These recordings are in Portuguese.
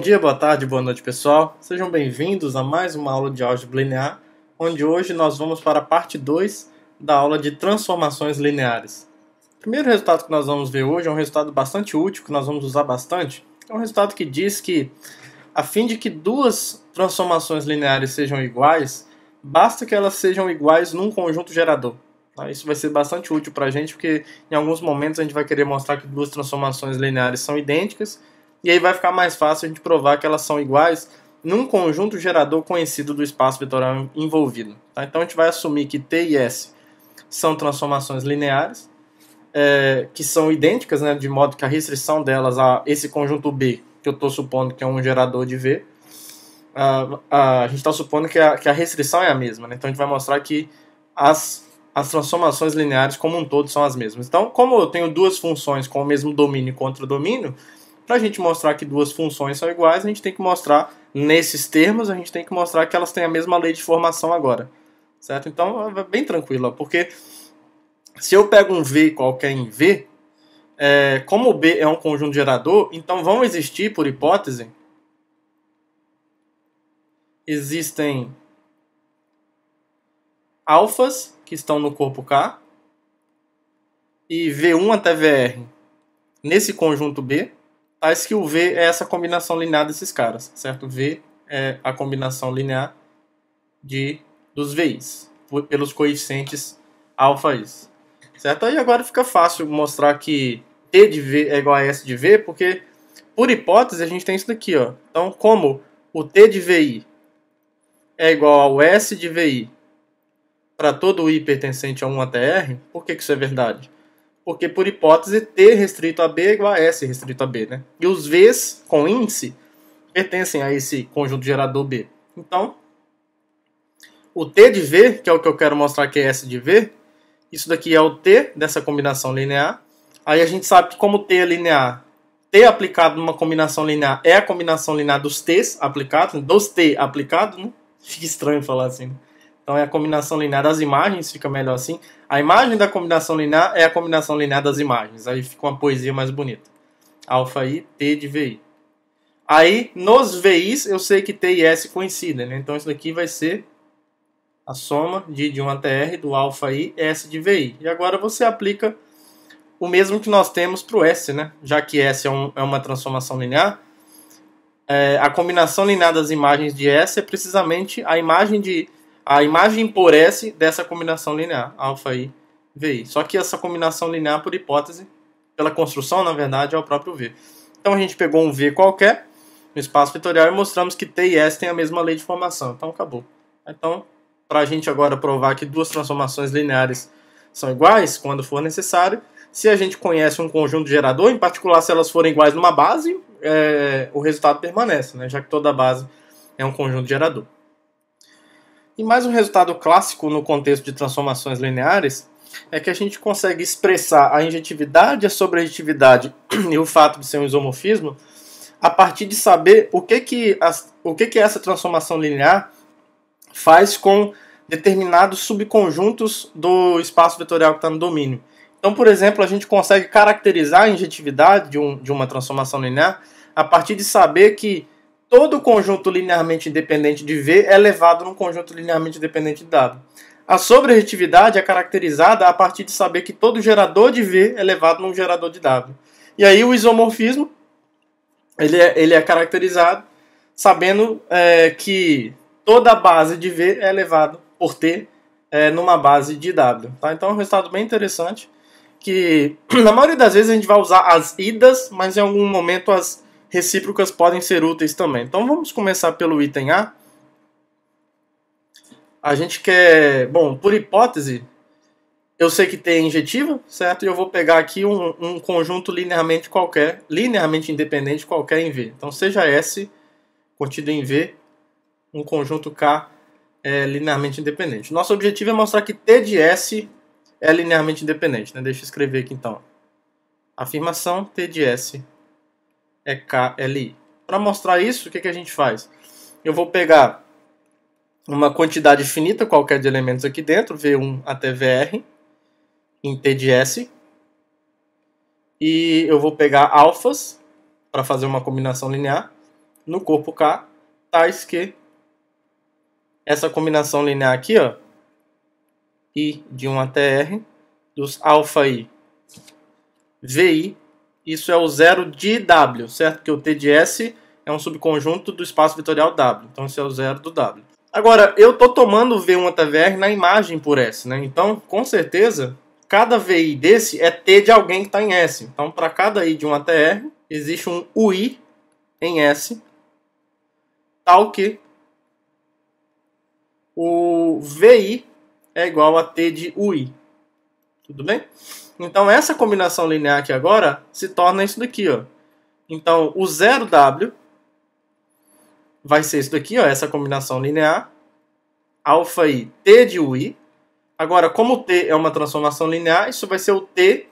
dia, boa tarde, boa noite, pessoal. Sejam bem-vindos a mais uma aula de álgebra linear, onde hoje nós vamos para a parte 2 da aula de transformações lineares. O primeiro resultado que nós vamos ver hoje é um resultado bastante útil, que nós vamos usar bastante. É um resultado que diz que, a fim de que duas transformações lineares sejam iguais, basta que elas sejam iguais num conjunto gerador. Tá? Isso vai ser bastante útil para a gente, porque em alguns momentos a gente vai querer mostrar que duas transformações lineares são idênticas e aí vai ficar mais fácil a gente provar que elas são iguais num conjunto gerador conhecido do espaço vetorial envolvido. Tá? Então a gente vai assumir que T e S são transformações lineares, é, que são idênticas, né, de modo que a restrição delas a esse conjunto B, que eu estou supondo que é um gerador de V, a, a, a gente está supondo que a, que a restrição é a mesma. Né? Então a gente vai mostrar que as, as transformações lineares como um todo são as mesmas. Então, como eu tenho duas funções com o mesmo domínio e contradomínio, domínio para a gente mostrar que duas funções são iguais, a gente tem que mostrar nesses termos, a gente tem que mostrar que elas têm a mesma lei de formação agora. Certo? Então é bem tranquilo, porque se eu pego um V qualquer em V, é, como o B é um conjunto gerador, então vão existir, por hipótese, existem alfas que estão no corpo K e V1 até VR nesse conjunto B que o V é essa combinação linear desses caras, certo? V é a combinação linear de dos V's, pelos coeficientes alfa is, certo? Aí agora fica fácil mostrar que T de V é igual a S de V, porque, por hipótese, a gente tem isso daqui, ó. Então, como o T de VI é igual ao S de VI para todo I pertencente a 1 até R, por que, que isso é verdade? porque por hipótese T restrito a B é igual a S restrito a B, né? E os Vs com índice pertencem a esse conjunto gerador B. Então, o T de V, que é o que eu quero mostrar que é S de V, isso daqui é o T dessa combinação linear. Aí a gente sabe que como T é linear, T aplicado numa combinação linear é a combinação linear dos T's aplicados, né? dos T aplicados, né? Fica estranho falar assim. Né? Então é a combinação linear das imagens, fica melhor assim. A imagem da combinação linear é a combinação linear das imagens. Aí fica uma poesia mais bonita. Alfa I, T de VI. Aí, nos VIs, eu sei que T e S coincidem, né? Então, isso daqui vai ser a soma de, de 1 até R do alfa I, S de VI. E agora você aplica o mesmo que nós temos para o S, né? Já que S é, um, é uma transformação linear, é, a combinação linear das imagens de S é precisamente a imagem de a imagem por S dessa combinação linear, alfa I, VI. Só que essa combinação linear, por hipótese, pela construção, na verdade, é o próprio V. Então a gente pegou um V qualquer no espaço vetorial e mostramos que T e S têm a mesma lei de formação. Então acabou. Então, para a gente agora provar que duas transformações lineares são iguais, quando for necessário, se a gente conhece um conjunto gerador, em particular se elas forem iguais numa base, é, o resultado permanece, né? já que toda base é um conjunto gerador. E mais um resultado clássico no contexto de transformações lineares é que a gente consegue expressar a injetividade, a sobrejetividade e o fato de ser um isomorfismo a partir de saber o que que, as, o que, que essa transformação linear faz com determinados subconjuntos do espaço vetorial que está no domínio. Então, por exemplo, a gente consegue caracterizar a injetividade de, um, de uma transformação linear a partir de saber que todo conjunto linearmente independente de V é levado num conjunto linearmente independente de W. A sobrejetividade é caracterizada a partir de saber que todo gerador de V é levado num gerador de W. E aí o isomorfismo ele é, ele é caracterizado sabendo é, que toda base de V é elevada por T é, numa base de W. Tá? Então é um resultado bem interessante que na maioria das vezes a gente vai usar as idas, mas em algum momento as recíprocas podem ser úteis também. Então vamos começar pelo item A. A gente quer, bom, por hipótese, eu sei que tem injetiva, certo? E eu vou pegar aqui um, um, conjunto linearmente qualquer, linearmente independente qualquer em V. Então seja S contido em V, um conjunto K é linearmente independente. Nosso objetivo é mostrar que T de S é linearmente independente. Né? Deixa eu escrever aqui então. Afirmação T de S é KLI. É para mostrar isso, o que, que a gente faz? Eu vou pegar uma quantidade finita qualquer de elementos aqui dentro, V1 até VR, em T de S. E eu vou pegar alfas para fazer uma combinação linear no corpo K, tais que essa combinação linear aqui, ó, I de 1 até R, dos alfa I, VI isso é o zero de W, certo? Porque o T de S é um subconjunto do espaço vetorial W. Então, esse é o zero do W. Agora, eu estou tomando V1 até VR na imagem por S, né? Então, com certeza, cada VI desse é T de alguém que está em S. Então, para cada I de 1 até R, existe um UI em S, tal que o VI é igual a T de UI. Tudo bem? Então essa combinação linear aqui agora se torna isso daqui, ó. Então o 0W vai ser isso daqui, ó, essa combinação linear, alfa i, t de ui. Agora, como o t é uma transformação linear, isso vai ser o t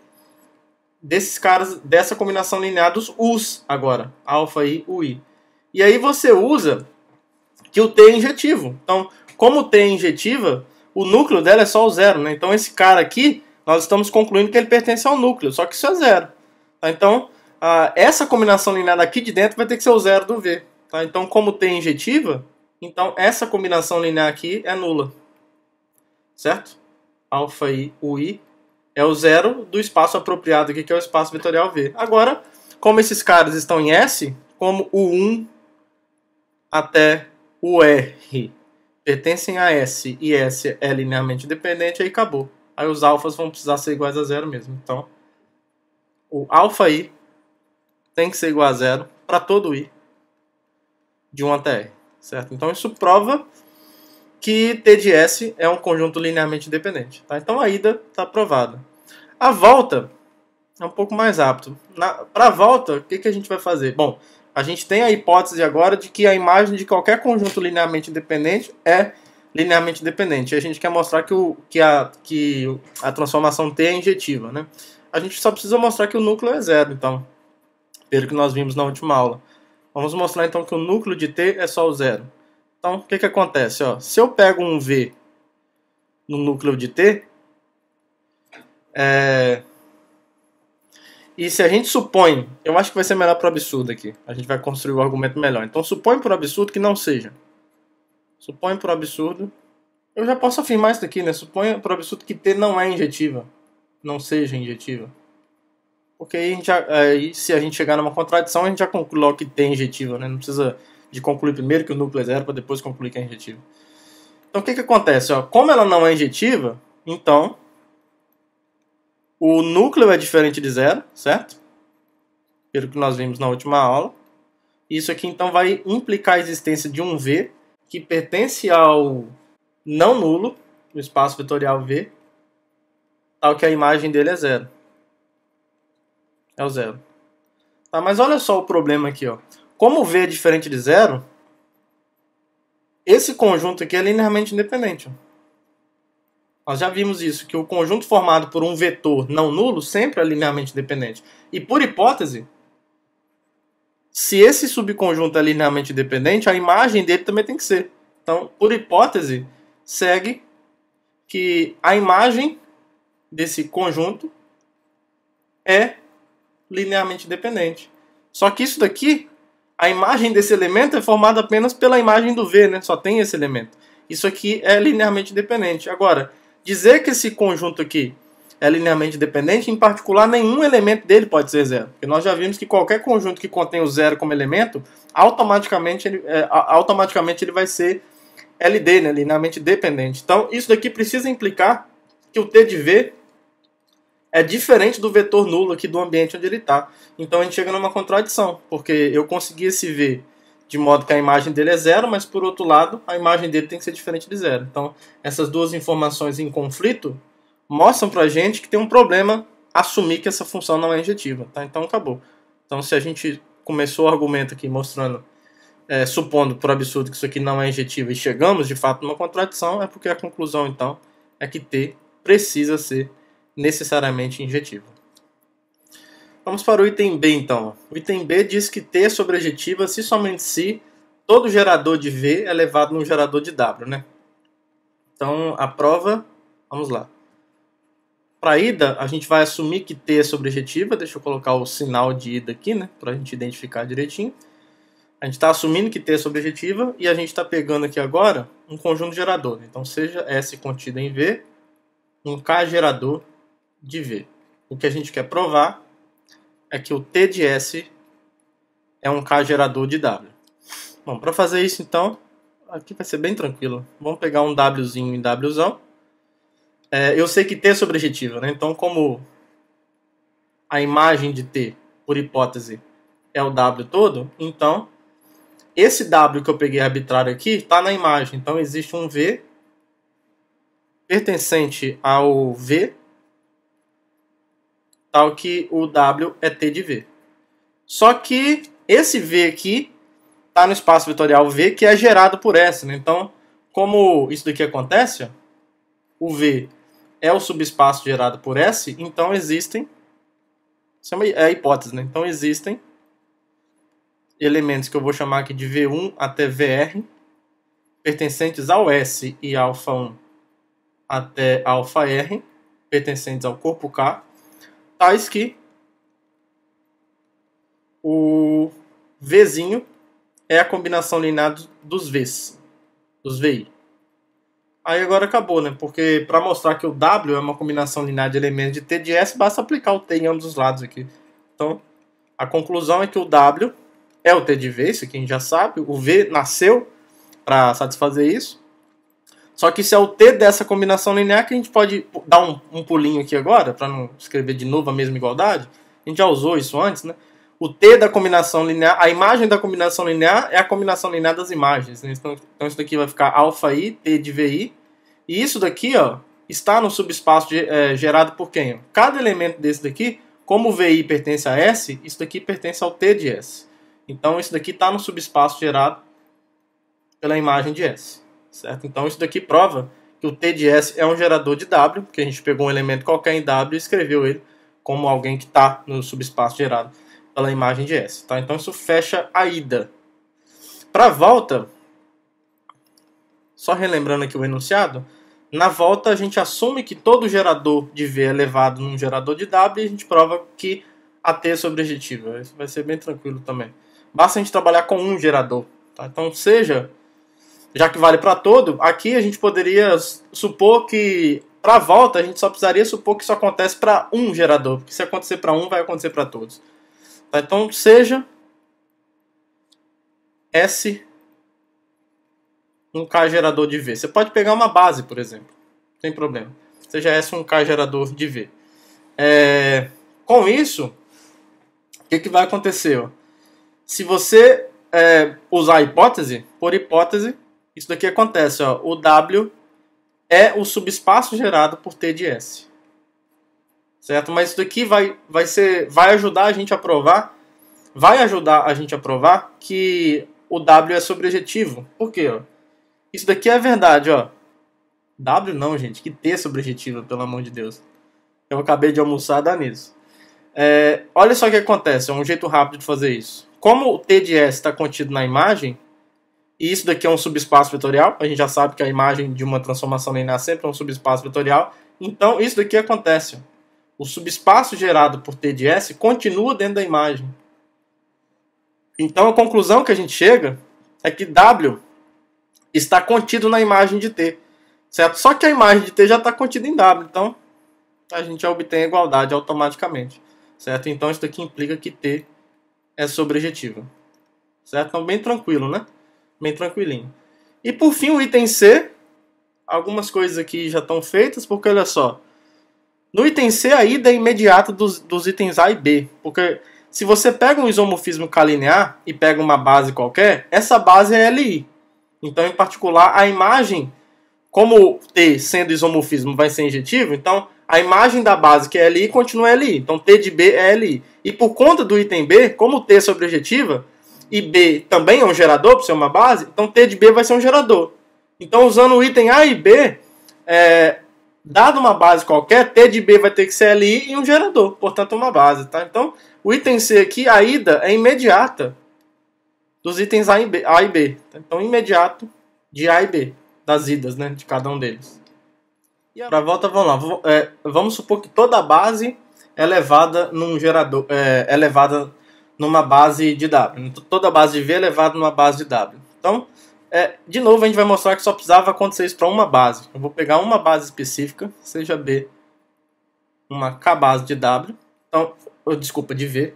desses caras, dessa combinação linear dos u's agora, alfa i, ui. E aí você usa que o t é injetivo. Então, como o t é injetiva, o núcleo dela é só o zero, né? Então esse cara aqui nós estamos concluindo que ele pertence ao núcleo, só que isso é zero. Tá? Então, ah, essa combinação linear daqui de dentro vai ter que ser o zero do V. Tá? Então, como T é injetiva, então essa combinação linear aqui é nula. Certo? Alfa I, UI é o zero do espaço apropriado aqui, que é o espaço vetorial V. Agora, como esses caras estão em S, como o 1 até o R pertencem a S e S é linearmente dependente, aí acabou aí os alfas vão precisar ser iguais a zero mesmo. Então, o alfa i tem que ser igual a zero para todo i de 1 até r, certo? Então, isso prova que T de S é um conjunto linearmente independente. Tá? Então, a ida está provada. A volta é um pouco mais rápido. Para a volta, o que, que a gente vai fazer? Bom, a gente tem a hipótese agora de que a imagem de qualquer conjunto linearmente independente é linearmente independente. A gente quer mostrar que, o, que, a, que a transformação T é injetiva. Né? A gente só precisa mostrar que o núcleo é zero, então, pelo que nós vimos na última aula. Vamos mostrar então que o núcleo de T é só o zero. Então, o que, que acontece? Ó, se eu pego um V no núcleo de T, é... e se a gente supõe, eu acho que vai ser melhor para o absurdo aqui, a gente vai construir o um argumento melhor. Então, supõe por absurdo que não seja. Suponha por absurdo. Eu já posso afirmar isso aqui, né? Suponha por absurdo que T não é injetiva. Não seja injetiva. Porque aí, já, aí, se a gente chegar numa contradição, a gente já conclui logo que T é injetiva, né? Não precisa de concluir primeiro que o núcleo é zero para depois concluir que é injetiva. Então o que, que acontece? Ó, como ela não é injetiva, então o núcleo é diferente de zero, certo? Pelo que nós vimos na última aula. Isso aqui então vai implicar a existência de um V que pertence ao não nulo, no espaço vetorial V, tal que a imagem dele é zero. É o zero. Tá, mas olha só o problema aqui. Ó. Como V é diferente de zero, esse conjunto aqui é linearmente independente. Ó. Nós já vimos isso, que o conjunto formado por um vetor não nulo sempre é linearmente independente. E por hipótese, se esse subconjunto é linearmente dependente, a imagem dele também tem que ser. Então, por hipótese, segue que a imagem desse conjunto é linearmente dependente. Só que isso daqui, a imagem desse elemento é formada apenas pela imagem do V, né? Só tem esse elemento. Isso aqui é linearmente dependente. Agora, dizer que esse conjunto aqui é linearmente dependente, em particular, nenhum elemento dele pode ser zero. Porque nós já vimos que qualquer conjunto que contém o zero como elemento, automaticamente ele, é, automaticamente ele vai ser LD, né, dependente. Então, isso daqui precisa implicar que o T de V é diferente do vetor nulo aqui do ambiente onde ele está. Então, a gente chega numa contradição, porque eu consegui esse V de modo que a imagem dele é zero, mas por outro lado, a imagem dele tem que ser diferente de zero. Então, essas duas informações em conflito mostram a gente que tem um problema assumir que essa função não é injetiva, tá? Então acabou. Então se a gente começou o argumento aqui mostrando, é, supondo por absurdo que isso aqui não é injetivo e chegamos de fato numa contradição, é porque a conclusão então é que T precisa ser necessariamente injetivo. Vamos para o item B então. O item B diz que T é sobrejetiva se somente se todo gerador de V é elevado no gerador de W, né? Então a prova, vamos lá. Para ida, a gente vai assumir que T é sobrejetiva. Deixa eu colocar o sinal de ida aqui, né? Para a gente identificar direitinho. A gente está assumindo que T é sobrejetiva e a gente está pegando aqui agora um conjunto gerador. Então, seja S contido em V, um K gerador de V. O que a gente quer provar é que o T de S é um K gerador de W. Bom, para fazer isso, então, aqui vai ser bem tranquilo. Vamos pegar um Wzinho e Wzão. É, eu sei que T é sobrejetivo, né? Então, como a imagem de T, por hipótese, é o W todo, então esse W que eu peguei arbitrário aqui está na imagem. Então, existe um V pertencente ao V, tal que o W é T de V. Só que esse V aqui está no espaço vetorial V, que é gerado por S. Né? Então, como isso daqui acontece, ó, o V é o subespaço gerado por S, então existem. Isso é, uma, é a hipótese, né? Então existem elementos que eu vou chamar aqui de V1 até VR, pertencentes ao S e alfa 1 até alfa R, pertencentes ao corpo K, tais que o Vzinho é a combinação linear dos Vs, dos VI. Aí agora acabou, né? Porque para mostrar que o W é uma combinação linear de elementos de T de S, basta aplicar o T em ambos os lados aqui. Então, a conclusão é que o W é o T de V, isso aqui a gente já sabe. O V nasceu para satisfazer isso. Só que se é o T dessa combinação linear, que a gente pode dar um, um pulinho aqui agora, para não escrever de novo a mesma igualdade. A gente já usou isso antes, né? O T da combinação linear, a imagem da combinação linear é a combinação linear das imagens. Né? Então, então isso daqui vai ficar alfa i, T de VI, e isso daqui ó, está no subespaço de, é, eh, gerado por quem? Cada elemento desse daqui, como o VI pertence a S, isso daqui pertence ao T de S. Então isso daqui está no subespaço gerado pela imagem de S. Certo? Então isso daqui prova que o T de S é um gerador de W, porque a gente pegou um elemento qualquer em W e escreveu ele como alguém que está no subespaço gerado pela imagem de S. Tá? Então isso fecha a ida. Para a volta, só relembrando aqui o enunciado, na volta, a gente assume que todo gerador de V é elevado num gerador de W e a gente prova que T é sobre Isso vai ser bem tranquilo também. Basta a gente trabalhar com um gerador. Tá? Então, seja, já que vale para todo, aqui a gente poderia supor que para a volta a gente só precisaria supor que isso acontece para um gerador, porque se acontecer para um, vai acontecer para todos. Tá? Então, seja S um K gerador de V. Você pode pegar uma base, por exemplo. Não tem problema. Seja essa é um K gerador de V. É, com isso, o que, que vai acontecer? Ó? Se você é, usar a hipótese, por hipótese, isso daqui acontece. Ó, o W é o subespaço gerado por T de S. Certo? Mas isso daqui vai, vai, ser, vai ajudar a gente a provar vai ajudar a gente a provar que o W é sobrejetivo. Por quê? Ó? Isso daqui é verdade, ó. W não, gente. Que ter objetiva, é pelo amor de Deus. Eu acabei de almoçar, dá nisso. É, olha só o que acontece. É um jeito rápido de fazer isso. Como o T de S está contido na imagem, e isso daqui é um subespaço vetorial, a gente já sabe que a imagem de uma transformação linear sempre é um subespaço vetorial. Então, isso daqui acontece. O subespaço gerado por T de S continua dentro da imagem. Então, a conclusão que a gente chega é que W está contido na imagem de T, certo? Só que a imagem de T já está contida em W, então a gente já obtém a igualdade automaticamente, certo? Então isso aqui implica que T é sobrejetiva, certo? Então bem tranquilo, né? Bem tranquilinho. E por fim o item C, algumas coisas aqui já estão feitas, porque olha só, no item C a ida é imediata dos, dos itens A e B, porque se você pega um isomorfismo calinear e pega uma base qualquer, essa base é LI, então, em particular, a imagem, como T sendo isomorfismo vai ser injetivo, então a imagem da base que é LI continua LI. Então T de B é LI. E por conta do item B, como T é sobrejetiva e B também é um gerador, por ser uma base, então T de B vai ser um gerador. Então, usando o item A e B, é, dado uma base qualquer, T de B vai ter que ser LI e um gerador, portanto, uma base. Tá? Então, o item C aqui, a ida é imediata dos itens A e, B, A e B. Então, imediato de A e B, das idas, né? De cada um deles. E Para a volta, vamos lá. É, vamos supor que toda a base é levada num gerador, é, é levada numa base de W. Então, toda a base de V é levada numa base de W. Então, é, de novo, a gente vai mostrar que só precisava acontecer isso para uma base. Eu vou pegar uma base específica, seja B, uma K base de W. Então, desculpa, de V.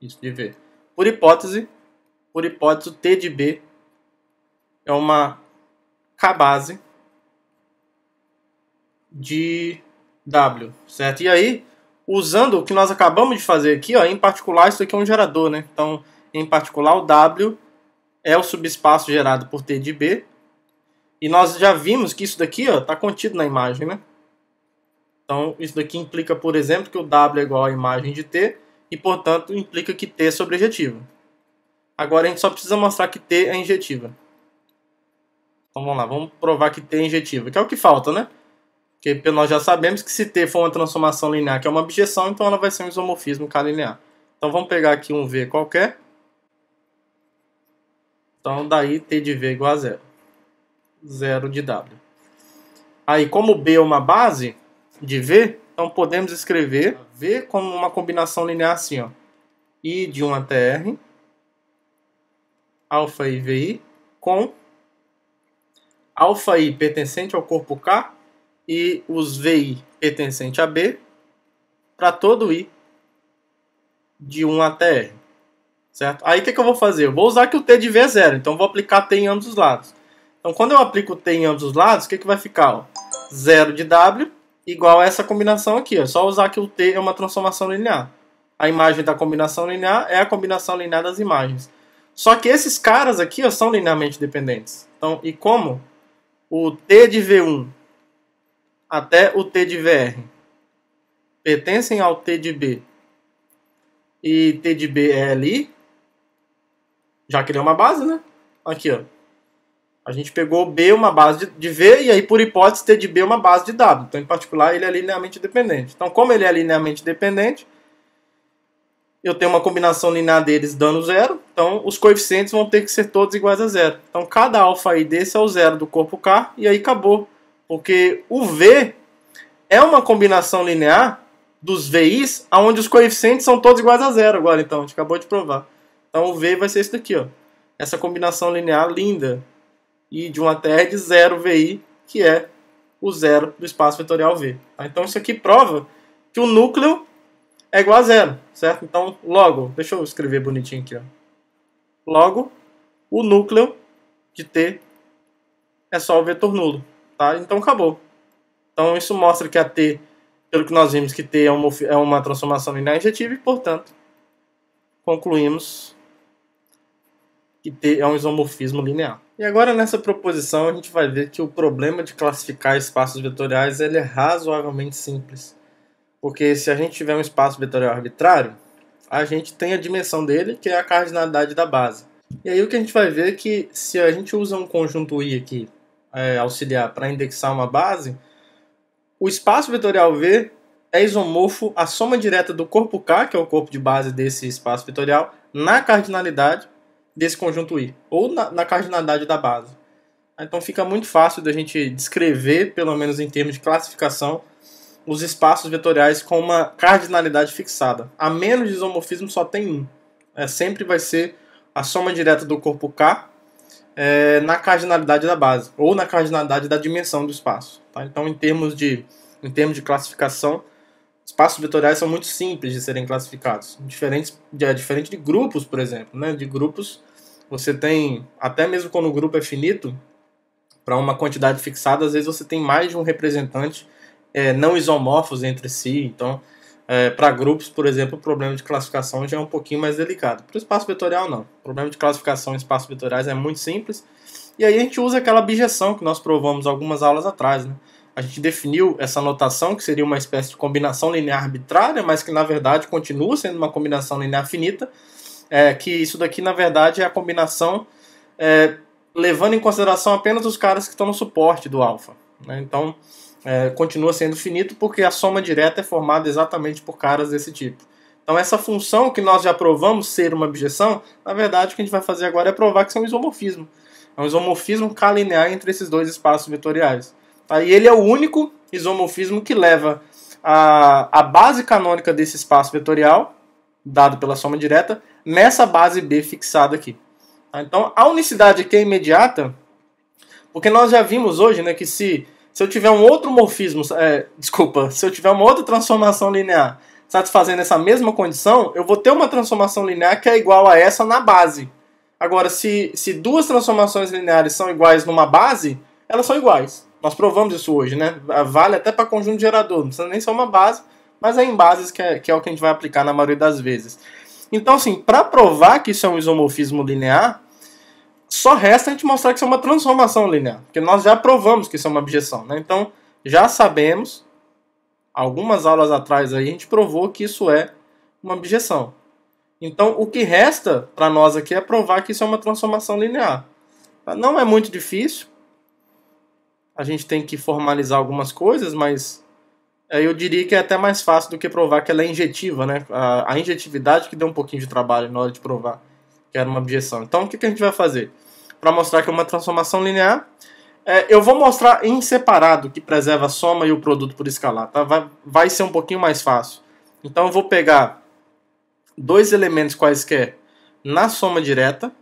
Isso, de V. Por hipótese, por hipótese, o T de B é uma cabase de W, certo? E aí, usando o que nós acabamos de fazer aqui, ó, em particular, isso aqui é um gerador, né? Então, em particular, o W é o subespaço gerado por T de B. E nós já vimos que isso daqui está contido na imagem, né? Então, isso daqui implica, por exemplo, que o W é igual à imagem de T e, portanto, implica que T é sobrejetiva. Agora a gente só precisa mostrar que T é injetiva. Então vamos lá, vamos provar que T é injetiva, que é o que falta, né? Porque nós já sabemos que se T for uma transformação linear, que é uma objeção, então ela vai ser um isomorfismo K linear. Então vamos pegar aqui um V qualquer. Então daí T de V é igual a zero. Zero de W. Aí como B é uma base de V, então podemos escrever V como uma combinação linear assim, ó. I de 1 até R, alfa I VI, com alfa I pertencente ao corpo K e os VI pertencente a B para todo I de 1 até R. Certo? Aí o que, que eu vou fazer? Eu vou usar que o T de V é zero, então vou aplicar T em ambos os lados. Então quando eu aplico T em ambos os lados, o que, que vai ficar? Ó? Zero de W igual a essa combinação aqui. É só usar que o T é uma transformação linear. A imagem da combinação linear é a combinação linear das imagens. Só que esses caras aqui ó, são linearmente dependentes. Então, e como? O T de V1 até o T de VR pertencem ao T de B e T de B é ali já criou é uma base, né? Aqui, ó. A gente pegou B uma base de, de V e aí, por hipótese, ter de B uma base de W. Então, em particular, ele é linearmente dependente. Então, como ele é linearmente dependente, eu tenho uma combinação linear deles dando zero, então os coeficientes vão ter que ser todos iguais a zero. Então cada alfa aí desse é o zero do corpo K, e aí acabou. Porque o V é uma combinação linear dos VIs, onde os coeficientes são todos iguais a zero agora, então, a gente acabou de provar. Então o V vai ser isso daqui, ó. Essa combinação linear linda, e de 1 até R de 0 VI, que é o zero do espaço vetorial V. Tá? Então isso aqui prova que o núcleo é igual a zero, certo? Então, logo, deixa eu escrever bonitinho aqui. Ó. Logo, o núcleo de T é só o vetor nulo. Tá? Então acabou. Então isso mostra que a T, pelo que nós vimos que T é uma, é uma transformação linear injetiva e, portanto, concluímos que T é um isomorfismo linear. E agora nessa proposição a gente vai ver que o problema de classificar espaços vetoriais ele é razoavelmente simples. Porque se a gente tiver um espaço vetorial arbitrário, a gente tem a dimensão dele, que é a cardinalidade da base. E aí o que a gente vai ver é que se a gente usa um conjunto i aqui é, auxiliar para indexar uma base, o espaço vetorial V é isomorfo à soma direta do corpo K, que é o corpo de base desse espaço vetorial, na cardinalidade desse conjunto I, ou na, na cardinalidade da base. Então fica muito fácil da gente descrever, pelo menos em termos de classificação, os espaços vetoriais com uma cardinalidade fixada. A menos de isomorfismo só tem um. É, sempre vai ser a soma direta do corpo K é, na cardinalidade da base, ou na cardinalidade da dimensão do espaço. Tá? Então, em termos de, em termos de classificação, espaços vetoriais são muito simples de serem classificados, diferentes de, é diferente de grupos, por exemplo, né? De grupos você tem até mesmo quando o grupo é finito para uma quantidade fixada, às vezes você tem mais de um representante é, não isomorfos entre si, então é, para grupos, por exemplo, o problema de classificação já é um pouquinho mais delicado. Para o espaço vetorial, não. O problema de classificação em espaços vetoriais é muito simples. E aí a gente usa aquela abjeção que nós provamos algumas aulas atrás. Né? a gente definiu essa notação que seria uma espécie de combinação linear arbitrária, mas que na verdade continua sendo uma combinação linear finita, é, que isso daqui na verdade é a combinação é, levando em consideração apenas os caras que estão no suporte do alfa. Né? Então é, continua sendo finito porque a soma direta é formada exatamente por caras desse tipo. Então essa função que nós já provamos ser uma objeção, na verdade o que a gente vai fazer agora é provar que isso é um isomorfismo. É um isomorfismo calinear entre esses dois espaços vetoriais. Aí tá? E ele é o único isomorfismo que leva a, a base canônica desse espaço vetorial, dado pela soma direta, nessa base B fixada aqui. Tá? Então, a unicidade aqui é imediata, porque nós já vimos hoje né, que se, se eu tiver um outro morfismo, é, desculpa, se eu tiver uma outra transformação linear satisfazendo essa mesma condição, eu vou ter uma transformação linear que é igual a essa na base. Agora, se, se duas transformações lineares são iguais numa base, elas são iguais. Nós provamos isso hoje, né? Ah, vale até para conjunto gerador, não precisa nem ser uma base, mas é em bases que é, que é o que a gente vai aplicar na maioria das vezes. Então, assim, para provar que isso é um isomorfismo linear, só resta a gente mostrar que isso é uma transformação linear, porque nós já provamos que isso é uma objeção, né? Então, já sabemos, algumas aulas atrás aí, a gente provou que isso é uma objeção. Então, o que resta para nós aqui é provar que isso é uma transformação linear. Não é muito difícil, a gente tem que formalizar algumas coisas, mas é, eu diria que é até mais fácil do que provar que ela é injetiva, né? A, a injetividade que deu um pouquinho de trabalho na hora de provar que era uma objeção. Então, o que, que a gente vai fazer? Para mostrar que é uma transformação linear, é, eu vou mostrar em separado que preserva a soma e o produto por escalar, tá? Vai, vai ser um pouquinho mais fácil. Então, eu vou pegar dois elementos quaisquer na soma direta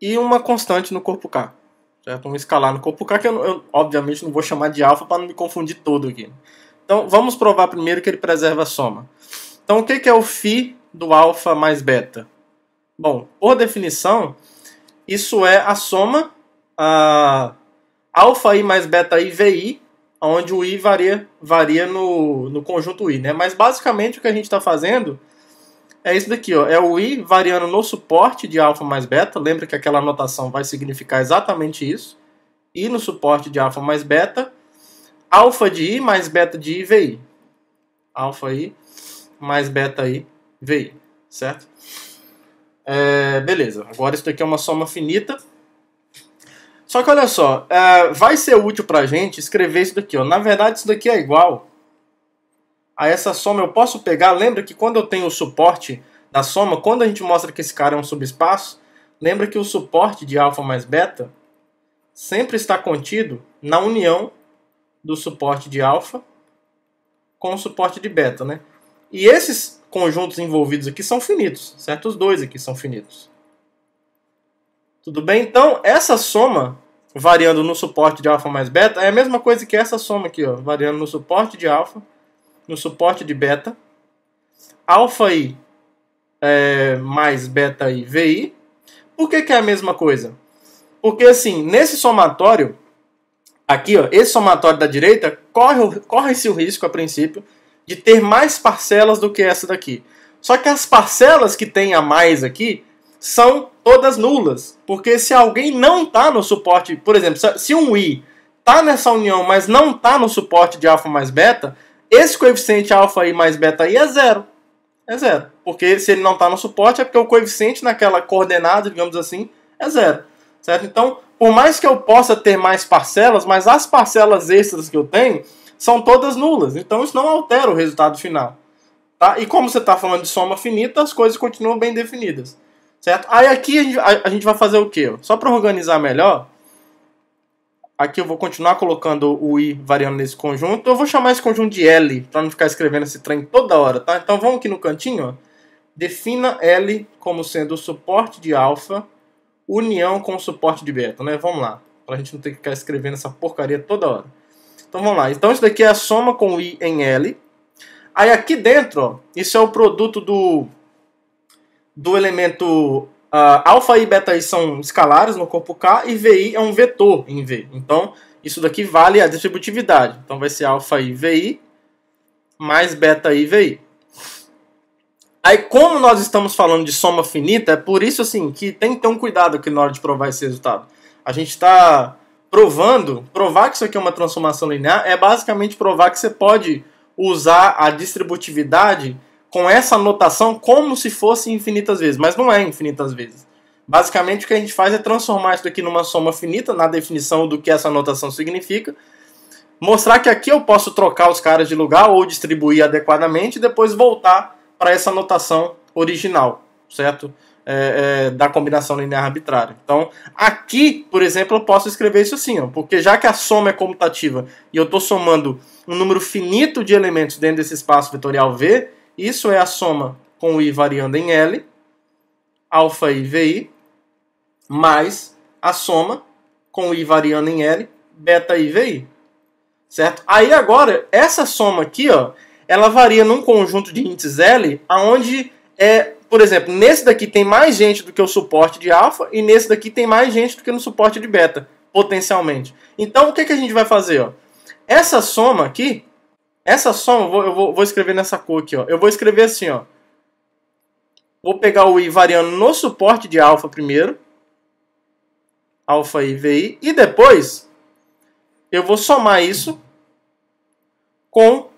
e uma constante no corpo K. Certo? Uma escalar no corpo K, que eu, eu obviamente não vou chamar de alfa para não me confundir todo aqui. Então vamos provar primeiro que ele preserva a soma. Então o que, que é o φ do alfa mais beta? Bom, por definição, isso é a soma a alfa i mais beta i vi, onde o i varia, varia no, no conjunto i. Né? Mas basicamente o que a gente está fazendo é isso daqui, ó. É o i variando no suporte de alfa mais beta. Lembra que aquela anotação vai significar exatamente isso. i no suporte de alfa mais beta. Alfa de i mais beta de i vi. Alfa i mais beta i vi, certo? É, beleza. Agora isso daqui é uma soma finita. Só que olha só, é, vai ser útil pra gente escrever isso daqui, ó. Na verdade isso daqui é igual a essa soma eu posso pegar, lembra que quando eu tenho o suporte da soma, quando a gente mostra que esse cara é um subespaço, lembra que o suporte de alfa mais beta sempre está contido na união do suporte de alfa com o suporte de beta, né? E esses conjuntos envolvidos aqui são finitos, certo? Os dois aqui são finitos. Tudo bem? Então, essa soma variando no suporte de alfa mais beta é a mesma coisa que essa soma aqui, ó, variando no suporte de alfa no suporte de beta, alfa I é, mais beta I VI. Por que, que é a mesma coisa? Porque assim, nesse somatório, aqui, ó, esse somatório da direita, corre-se corre o risco, a princípio, de ter mais parcelas do que essa daqui. Só que as parcelas que tem a mais aqui são todas nulas. Porque se alguém não está no suporte, por exemplo, se um I está nessa união, mas não está no suporte de alfa mais beta, esse coeficiente alfa aí mais beta aí é zero. É zero. Porque se ele não está no suporte, é porque o coeficiente naquela coordenada, digamos assim, é zero. Certo? Então, por mais que eu possa ter mais parcelas, mas as parcelas extras que eu tenho são todas nulas. Então, isso não altera o resultado final. Tá? E como você está falando de soma finita, as coisas continuam bem definidas. Certo? Aí aqui a gente, a, a gente vai fazer o quê? Só para organizar melhor, Aqui eu vou continuar colocando o i variando nesse conjunto. Eu vou chamar esse conjunto de L, para não ficar escrevendo esse trem toda hora, tá? Então vamos aqui no cantinho, ó. Defina L como sendo o suporte de alfa, união com o suporte de beta, né? Vamos lá, para a gente não ter que ficar escrevendo essa porcaria toda hora. Então vamos lá. Então isso daqui é a soma com i em L. Aí aqui dentro, ó, isso é o produto do, do elemento Uh, alfa e beta I são escalares no corpo K e VI é um vetor em V. Então, isso daqui vale a distributividade. Então, vai ser alfa I VI mais beta I VI. Aí, como nós estamos falando de soma finita, é por isso assim que tem que ter um cuidado aqui na hora de provar esse resultado. A gente está provando, provar que isso aqui é uma transformação linear é basicamente provar que você pode usar a distributividade com essa notação como se fosse infinitas vezes, mas não é infinitas vezes. Basicamente, o que a gente faz é transformar isso aqui numa soma finita, na definição do que essa notação significa, mostrar que aqui eu posso trocar os caras de lugar ou distribuir adequadamente e depois voltar para essa notação original, certo? É, é, da combinação linear arbitrária. Então, aqui, por exemplo, eu posso escrever isso assim, ó, porque já que a soma é comutativa e eu estou somando um número finito de elementos dentro desse espaço vetorial V, isso é a soma com I variando em L, alfa I VI, mais a soma com I variando em L, beta I VI. Certo? Aí agora, essa soma aqui, ó, ela varia num conjunto de índices L, aonde é, por exemplo, nesse daqui tem mais gente do que o suporte de alfa e nesse daqui tem mais gente do que no suporte de beta, potencialmente. Então, o que, que a gente vai fazer? Ó? Essa soma aqui, essa soma eu, vou, eu vou, vou, escrever nessa cor aqui, ó. Eu vou escrever assim, ó. Vou pegar o i variando no suporte de alfa primeiro. Alfa i, vi. E depois eu vou somar isso com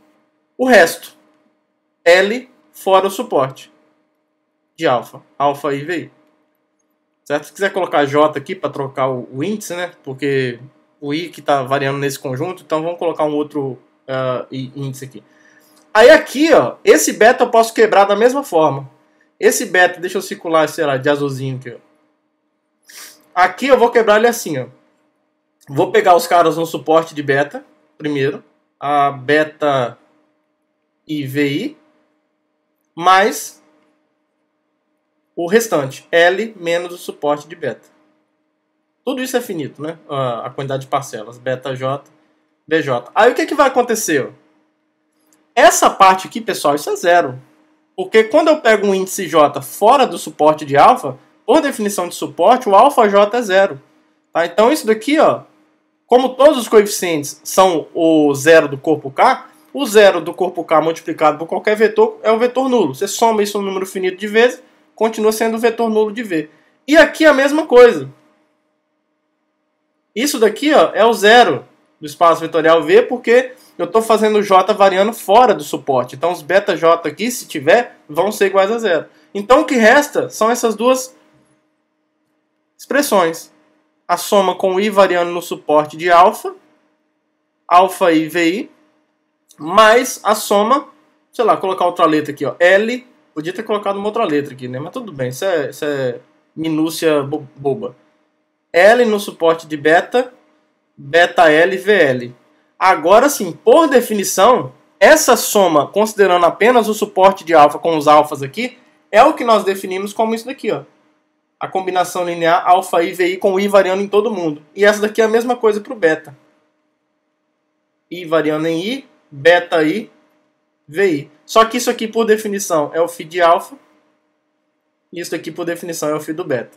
o resto. L fora o suporte de alfa. Alfa i, vi. Certo? Se quiser colocar J aqui para trocar o, o índice, né? Porque o i que está variando nesse conjunto, então vamos colocar um outro uh, e índice aqui. Aí aqui, ó, esse beta eu posso quebrar da mesma forma. Esse beta, deixa eu circular, sei lá, de azulzinho aqui, ó. Aqui eu vou quebrar ele assim, ó. Vou pegar os caras no suporte de beta, primeiro. A beta IVI. Mais o restante, L menos o suporte de beta. Tudo isso é finito, né? Ah, a quantidade de parcelas, beta J BJ. Aí o que, que vai acontecer? Essa parte aqui, pessoal, isso é zero. Porque quando eu pego um índice J fora do suporte de alfa, por definição de suporte, o alfa J é zero. Tá? Então isso daqui, ó, como todos os coeficientes são o zero do corpo K, o zero do corpo K multiplicado por qualquer vetor é o vetor nulo. Você soma isso um número finito de vezes, continua sendo o vetor nulo de V. E aqui é a mesma coisa. Isso daqui ó, é o zero do espaço vetorial V, porque eu estou fazendo o J variando fora do suporte. Então os beta J aqui, se tiver, vão ser iguais a zero. Então o que resta são essas duas expressões. A soma com o I variando no suporte de alfa, alfa I VI, mais a soma, sei lá, colocar outra letra aqui, ó, L, podia ter colocado uma outra letra aqui, né? Mas tudo bem, isso é, isso é minúcia boba. L no suporte de beta beta L e VL. Agora sim, por definição, essa soma, considerando apenas o suporte de alfa com os alfas aqui, é o que nós definimos como isso daqui, ó. A combinação linear alfa I, VI com I variando em todo mundo. E essa daqui é a mesma coisa para o beta. I variando em I, beta I, VI. Só que isso aqui, por definição, é o φ de alfa. E isso aqui, por definição, é o φ do beta.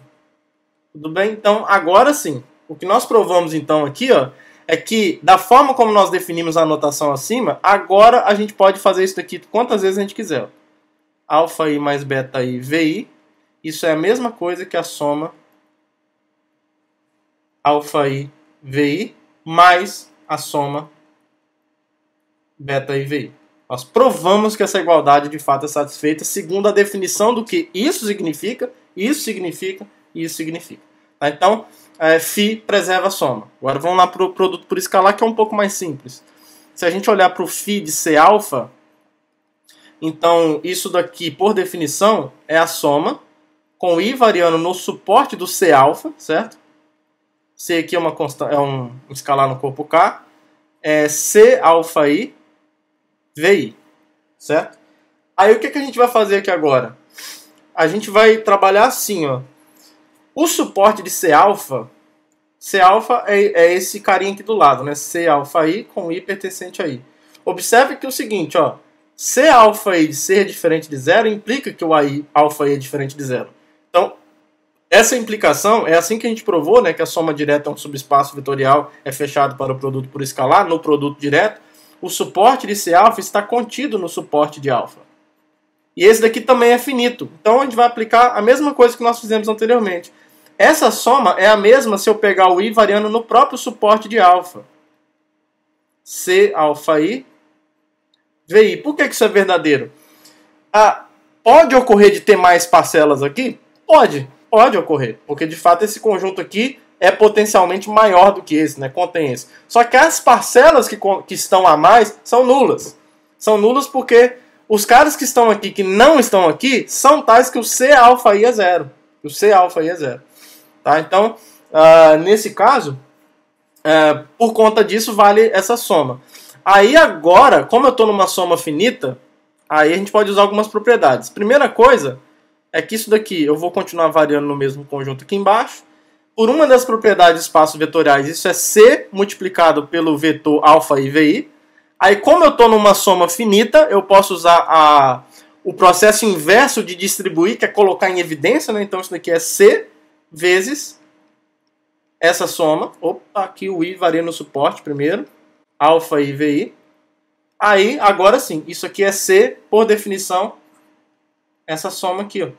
Tudo bem? Então, agora sim, o que nós provamos então aqui ó, é que, da forma como nós definimos a notação acima, agora a gente pode fazer isso daqui quantas vezes a gente quiser. Alfa i mais beta i vi. Isso é a mesma coisa que a soma alfa i vi mais a soma beta i vi. Nós provamos que essa igualdade de fato é satisfeita segundo a definição do que isso significa, isso significa e isso significa. Tá? Então, é, φ preserva a soma. Agora vamos lá para o produto por escalar, que é um pouco mais simples. Se a gente olhar para o φ de C alfa, então isso daqui, por definição, é a soma com i variando no suporte do C alfa, certo? C aqui é, uma consta é um escalar no corpo K. É C alfa i VI, certo? Aí o que, que a gente vai fazer aqui agora? A gente vai trabalhar assim, ó. O suporte de C alfa, C alfa é, é, esse carinha aqui do lado, né? C alfa aí com I pertencente a I. Observe que é o seguinte, ó, C alfa aí de ser é diferente de zero implica que o AI alfa é diferente de zero. Então, essa implicação é assim que a gente provou, né, que a soma direta é um subespaço vetorial é fechado para o produto por escalar no produto direto. O suporte de C alfa está contido no suporte de alfa. E esse daqui também é finito. Então a gente vai aplicar a mesma coisa que nós fizemos anteriormente. Essa soma é a mesma se eu pegar o i variando no próprio suporte de alfa. C alfa i, VI. Por que, que isso é verdadeiro? Ah, pode ocorrer de ter mais parcelas aqui? Pode, pode ocorrer. Porque de fato esse conjunto aqui é potencialmente maior do que esse, né? contém esse. Só que as parcelas que, que estão a mais são nulas. São nulas porque os caras que estão aqui, que não estão aqui, são tais que o C alfa i é zero. O C alfa i é zero. Tá? Então, uh, nesse caso, uh, por conta disso, vale essa soma. Aí agora, como eu estou numa soma finita, aí a gente pode usar algumas propriedades. Primeira coisa é que isso daqui eu vou continuar variando no mesmo conjunto aqui embaixo. Por uma das propriedades de espaços vetoriais, isso é C multiplicado pelo vetor alfa e VI. Aí, como eu estou numa soma finita, eu posso usar a, o processo inverso de distribuir, que é colocar em evidência. Né? Então, isso daqui é C vezes essa soma. Opa, aqui o i varia no suporte primeiro. Alfa i vi. Aí, agora sim, isso aqui é C, por definição, essa soma aqui, ó.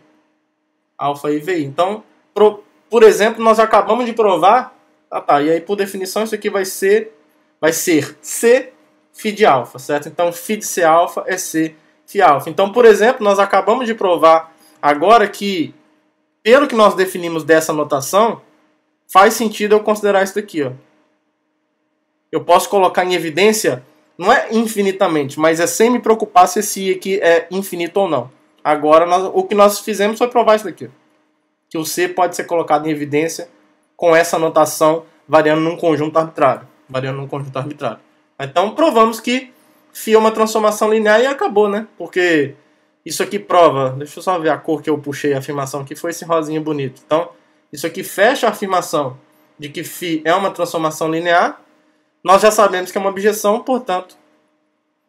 Alfa i vi. Então, pro, por exemplo, nós acabamos de provar. Ah, tá. E aí, por definição, isso aqui vai ser, vai ser C phi de alfa, certo? Então, phi de C alfa é C phi alfa. Então, por exemplo, nós acabamos de provar agora que pelo que nós definimos dessa notação, faz sentido eu considerar isso daqui. Eu posso colocar em evidência, não é infinitamente, mas é sem me preocupar se esse aqui é infinito ou não. Agora, nós, o que nós fizemos foi provar isso daqui. Que o C pode ser colocado em evidência com essa notação variando num conjunto arbitrário. Variando num conjunto arbitrário. Então, provamos que φ é uma transformação linear e acabou, né? Porque isso aqui prova, deixa eu só ver a cor que eu puxei a afirmação aqui, foi esse rosinho bonito. Então, isso aqui fecha a afirmação de que φ é uma transformação linear. Nós já sabemos que é uma objeção, portanto,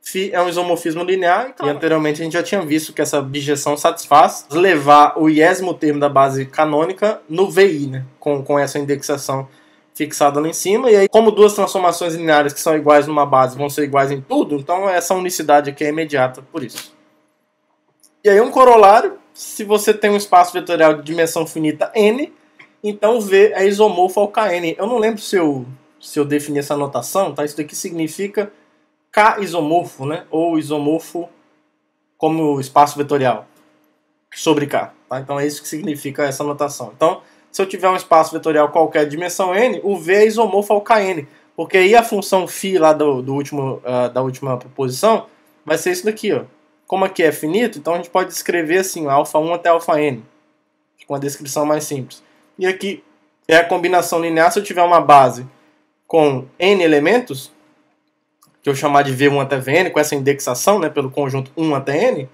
φ é um isomorfismo linear. E, e anteriormente a gente já tinha visto que essa objeção satisfaz levar o iésimo termo da base canônica no VI, né? com, com essa indexação fixada lá em cima. E aí, como duas transformações lineares que são iguais numa base vão ser iguais em tudo, então essa unicidade aqui é imediata por isso. E aí um corolário, se você tem um espaço vetorial de dimensão finita n, então V é isomorfo ao Kn. Eu não lembro se eu, se eu defini essa notação, tá? Isso daqui significa K isomorfo, né? Ou isomorfo como espaço vetorial sobre K. Tá? Então é isso que significa essa notação. Então, se eu tiver um espaço vetorial qualquer de dimensão n, o V é isomorfo ao Kn. Porque aí a função φ lá do, do último, uh, da última proposição vai ser isso daqui, ó. Como aqui é finito, então a gente pode escrever assim, alfa 1 até alfa n. Com a descrição mais simples. E aqui é a combinação linear. Se eu tiver uma base com n elementos, que eu chamar de V1 até Vn, com essa indexação, né, pelo conjunto 1 até N,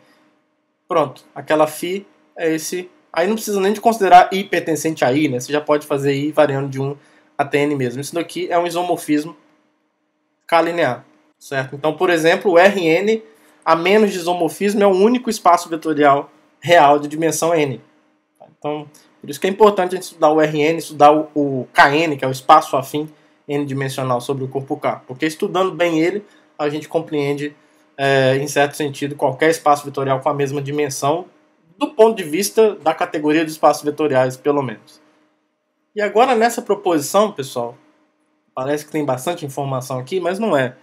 pronto, aquela Φ é esse... Aí não precisa nem de considerar I pertencente a I, né, você já pode fazer I variando de 1 até N mesmo. Isso daqui é um isomorfismo K-linear, certo? Então, por exemplo, o Rn a menos de isomorfismo é o único espaço vetorial real de dimensão n. Então, por isso que é importante a gente estudar o Rn, estudar o, o Kn, que é o espaço afim n-dimensional sobre o corpo K, porque estudando bem ele, a gente compreende, é, em certo sentido, qualquer espaço vetorial com a mesma dimensão, do ponto de vista da categoria de espaços vetoriais, pelo menos. E agora nessa proposição, pessoal, parece que tem bastante informação aqui, mas não é.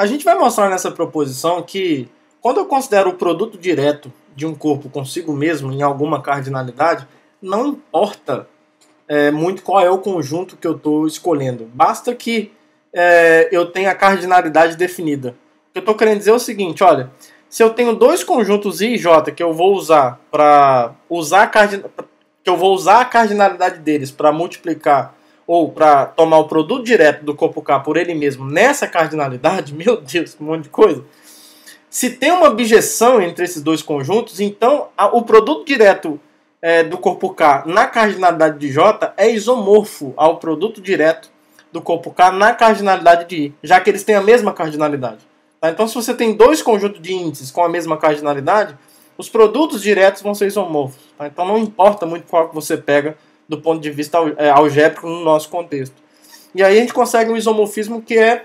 A gente vai mostrar nessa proposição que, quando eu considero o produto direto de um corpo consigo mesmo em alguma cardinalidade, não importa é, muito qual é o conjunto que eu estou escolhendo. Basta que é, eu tenha a cardinalidade definida. Eu estou querendo dizer é o seguinte, olha, se eu tenho dois conjuntos I e J que eu vou usar para usar a cardinalidade, que eu vou usar a cardinalidade deles para multiplicar ou para tomar o produto direto do corpo K por ele mesmo nessa cardinalidade, meu Deus, um monte de coisa. Se tem uma objeção entre esses dois conjuntos, então o produto direto é, do corpo K na cardinalidade de J é isomorfo ao produto direto do corpo K na cardinalidade de I, já que eles têm a mesma cardinalidade. Tá? Então, se você tem dois conjuntos de índices com a mesma cardinalidade, os produtos diretos vão ser isomorfos. Tá? Então, não importa muito qual que você pega do ponto de vista é, algébrico no nosso contexto. E aí a gente consegue um isomorfismo que é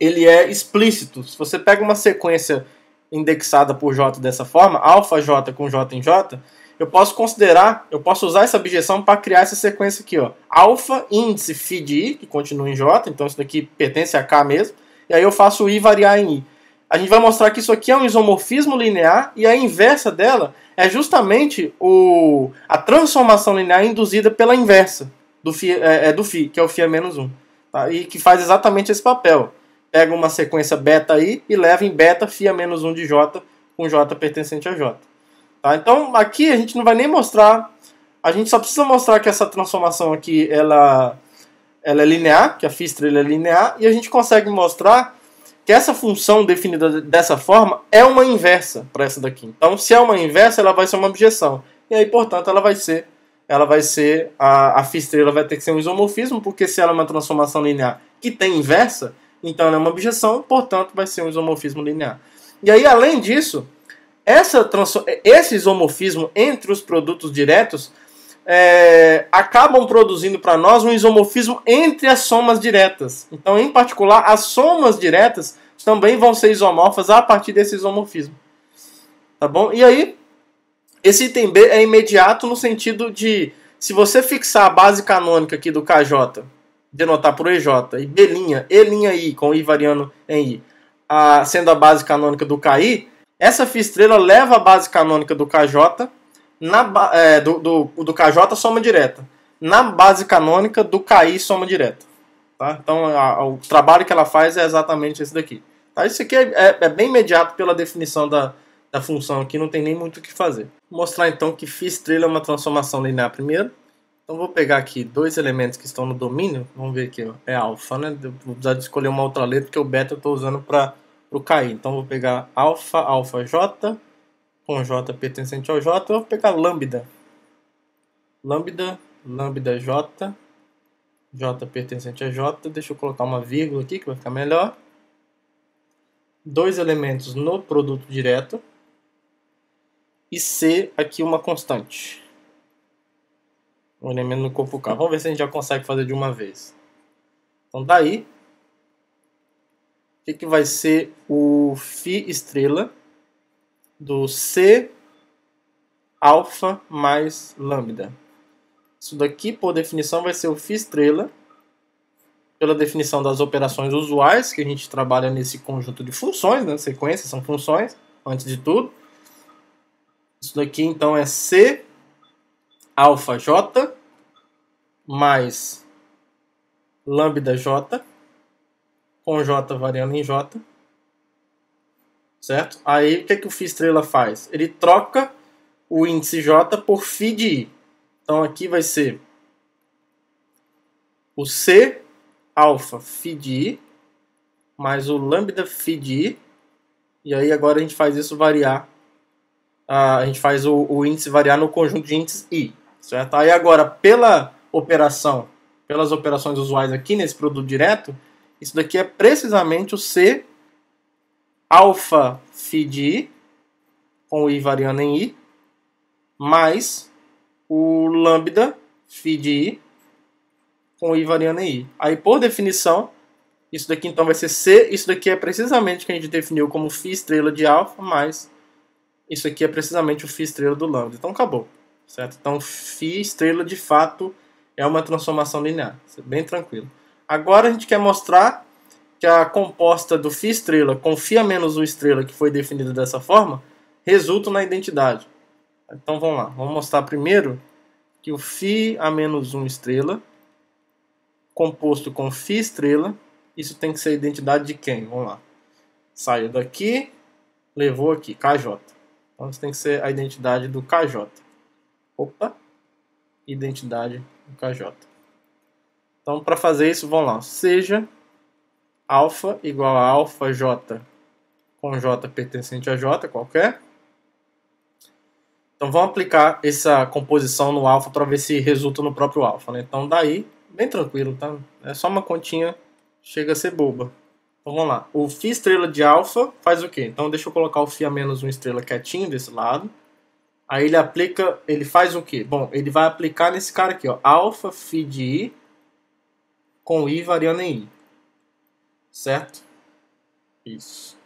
ele é explícito. Se você pega uma sequência indexada por J dessa forma, alfa J com J em J, eu posso considerar, eu posso usar essa objeção para criar essa sequência aqui, ó. Alfa índice phi de i, que continua em J, então isso daqui pertence a K mesmo, e aí eu faço i variar em i. A gente vai mostrar que isso aqui é um isomorfismo linear e a inversa dela é justamente o, a transformação linear induzida pela inversa do φ, é, é do φ que é o φ menos 1. Tá? E que faz exatamente esse papel. Pega uma sequência beta aí e leva em beta φ menos 1 de j com j pertencente a j. Tá? Então aqui a gente não vai nem mostrar, a gente só precisa mostrar que essa transformação aqui ela, ela é linear, que a φ estrela é linear, e a gente consegue mostrar que essa função definida dessa forma é uma inversa para essa daqui. Então, se é uma inversa, ela vai ser uma objeção. E aí, portanto, ela vai ser ela vai ser a, a φ estrela vai ter que ser um isomorfismo, porque se ela é uma transformação linear que tem inversa, então ela é uma objeção, portanto, vai ser um isomorfismo linear. E aí, além disso, essa esse isomorfismo entre os produtos diretos é, acabam produzindo para nós um isomorfismo entre as somas diretas. Então, em particular, as somas diretas também vão ser isomorfas a partir desse isomorfismo. Tá bom? E aí, esse item B é imediato no sentido de se você fixar a base canônica aqui do KJ, denotar por EJ, e B', E'I, com I variando em I, a, sendo a base canônica do KI, essa fi estrela leva a base canônica do KJ na, é, do, do, do KJ soma direta, na base canônica do KI soma direta. Tá? Então a, a, o trabalho que ela faz é exatamente esse daqui. Tá? Isso aqui é, é, é bem imediato pela definição da, da função aqui, não tem nem muito o que fazer. Vou mostrar então que φ estrela é uma transformação linear primeiro. Então vou pegar aqui dois elementos que estão no domínio, vamos ver aqui, ó. é alfa, né? Eu vou precisar de escolher uma outra letra, porque o beta eu estou usando para o KI. Então vou pegar alfa, alfa, j, com J pertencente ao J, eu vou pegar lambda. Lambda, lambda J, J pertencente a J, deixa eu colocar uma vírgula aqui que vai ficar melhor. Dois elementos no produto direto. E C aqui uma constante. Um elemento no corpo K. Vamos ver se a gente já consegue fazer de uma vez. Então daí, tá o que, que vai ser o Φ estrela? do C alfa mais lambda. Isso daqui, por definição, vai ser o φ estrela, pela definição das operações usuais, que a gente trabalha nesse conjunto de funções, né? sequências são funções, antes de tudo. Isso daqui, então, é C alfa j mais lambda j, com j variando em j, certo? Aí o que, é que o fi estrela faz? Ele troca o índice J por fi de I. Então aqui vai ser o C alfa phi de I mais o lambda fi de I. E aí agora a gente faz isso variar. Ah, a gente faz o, o índice variar no conjunto de índices I. Certo? Aí agora, pela operação, pelas operações usuais aqui nesse produto direto, isso daqui é precisamente o C alfa phi de i, com i variando em i, mais o lambda phi de i, com i variando em i. Aí, por definição, isso daqui então vai ser C, isso daqui é precisamente o que a gente definiu como phi estrela de alfa, mais isso aqui é precisamente o phi estrela do lambda. Então, acabou. Certo? Então, phi estrela, de fato, é uma transformação linear. É bem tranquilo. Agora, a gente quer mostrar que a composta do Φ estrela com Φ menos 1 estrela, que foi definida dessa forma, resultam na identidade. Então vamos lá, vamos mostrar primeiro que o Φ a menos 1 estrela, composto com Φ estrela, isso tem que ser a identidade de quem? Vamos lá. Saiu daqui, levou aqui, KJ. Então isso tem que ser a identidade do KJ. Opa! Identidade do KJ. Então para fazer isso, vamos lá. Seja alfa igual a alfa j com j pertencente a j qualquer. Então vamos aplicar essa composição no alfa para ver se resulta no próprio alfa. Né? Então daí, bem tranquilo, tá? É só uma continha, chega a ser boba. Então vamos lá. O φ estrela de alfa faz o quê? Então deixa eu colocar o φ a menos uma estrela quietinho desse lado. Aí ele aplica, ele faz o quê? Bom, ele vai aplicar nesse cara aqui, ó, alfa φ de i com i variando em i. Certo? Isso.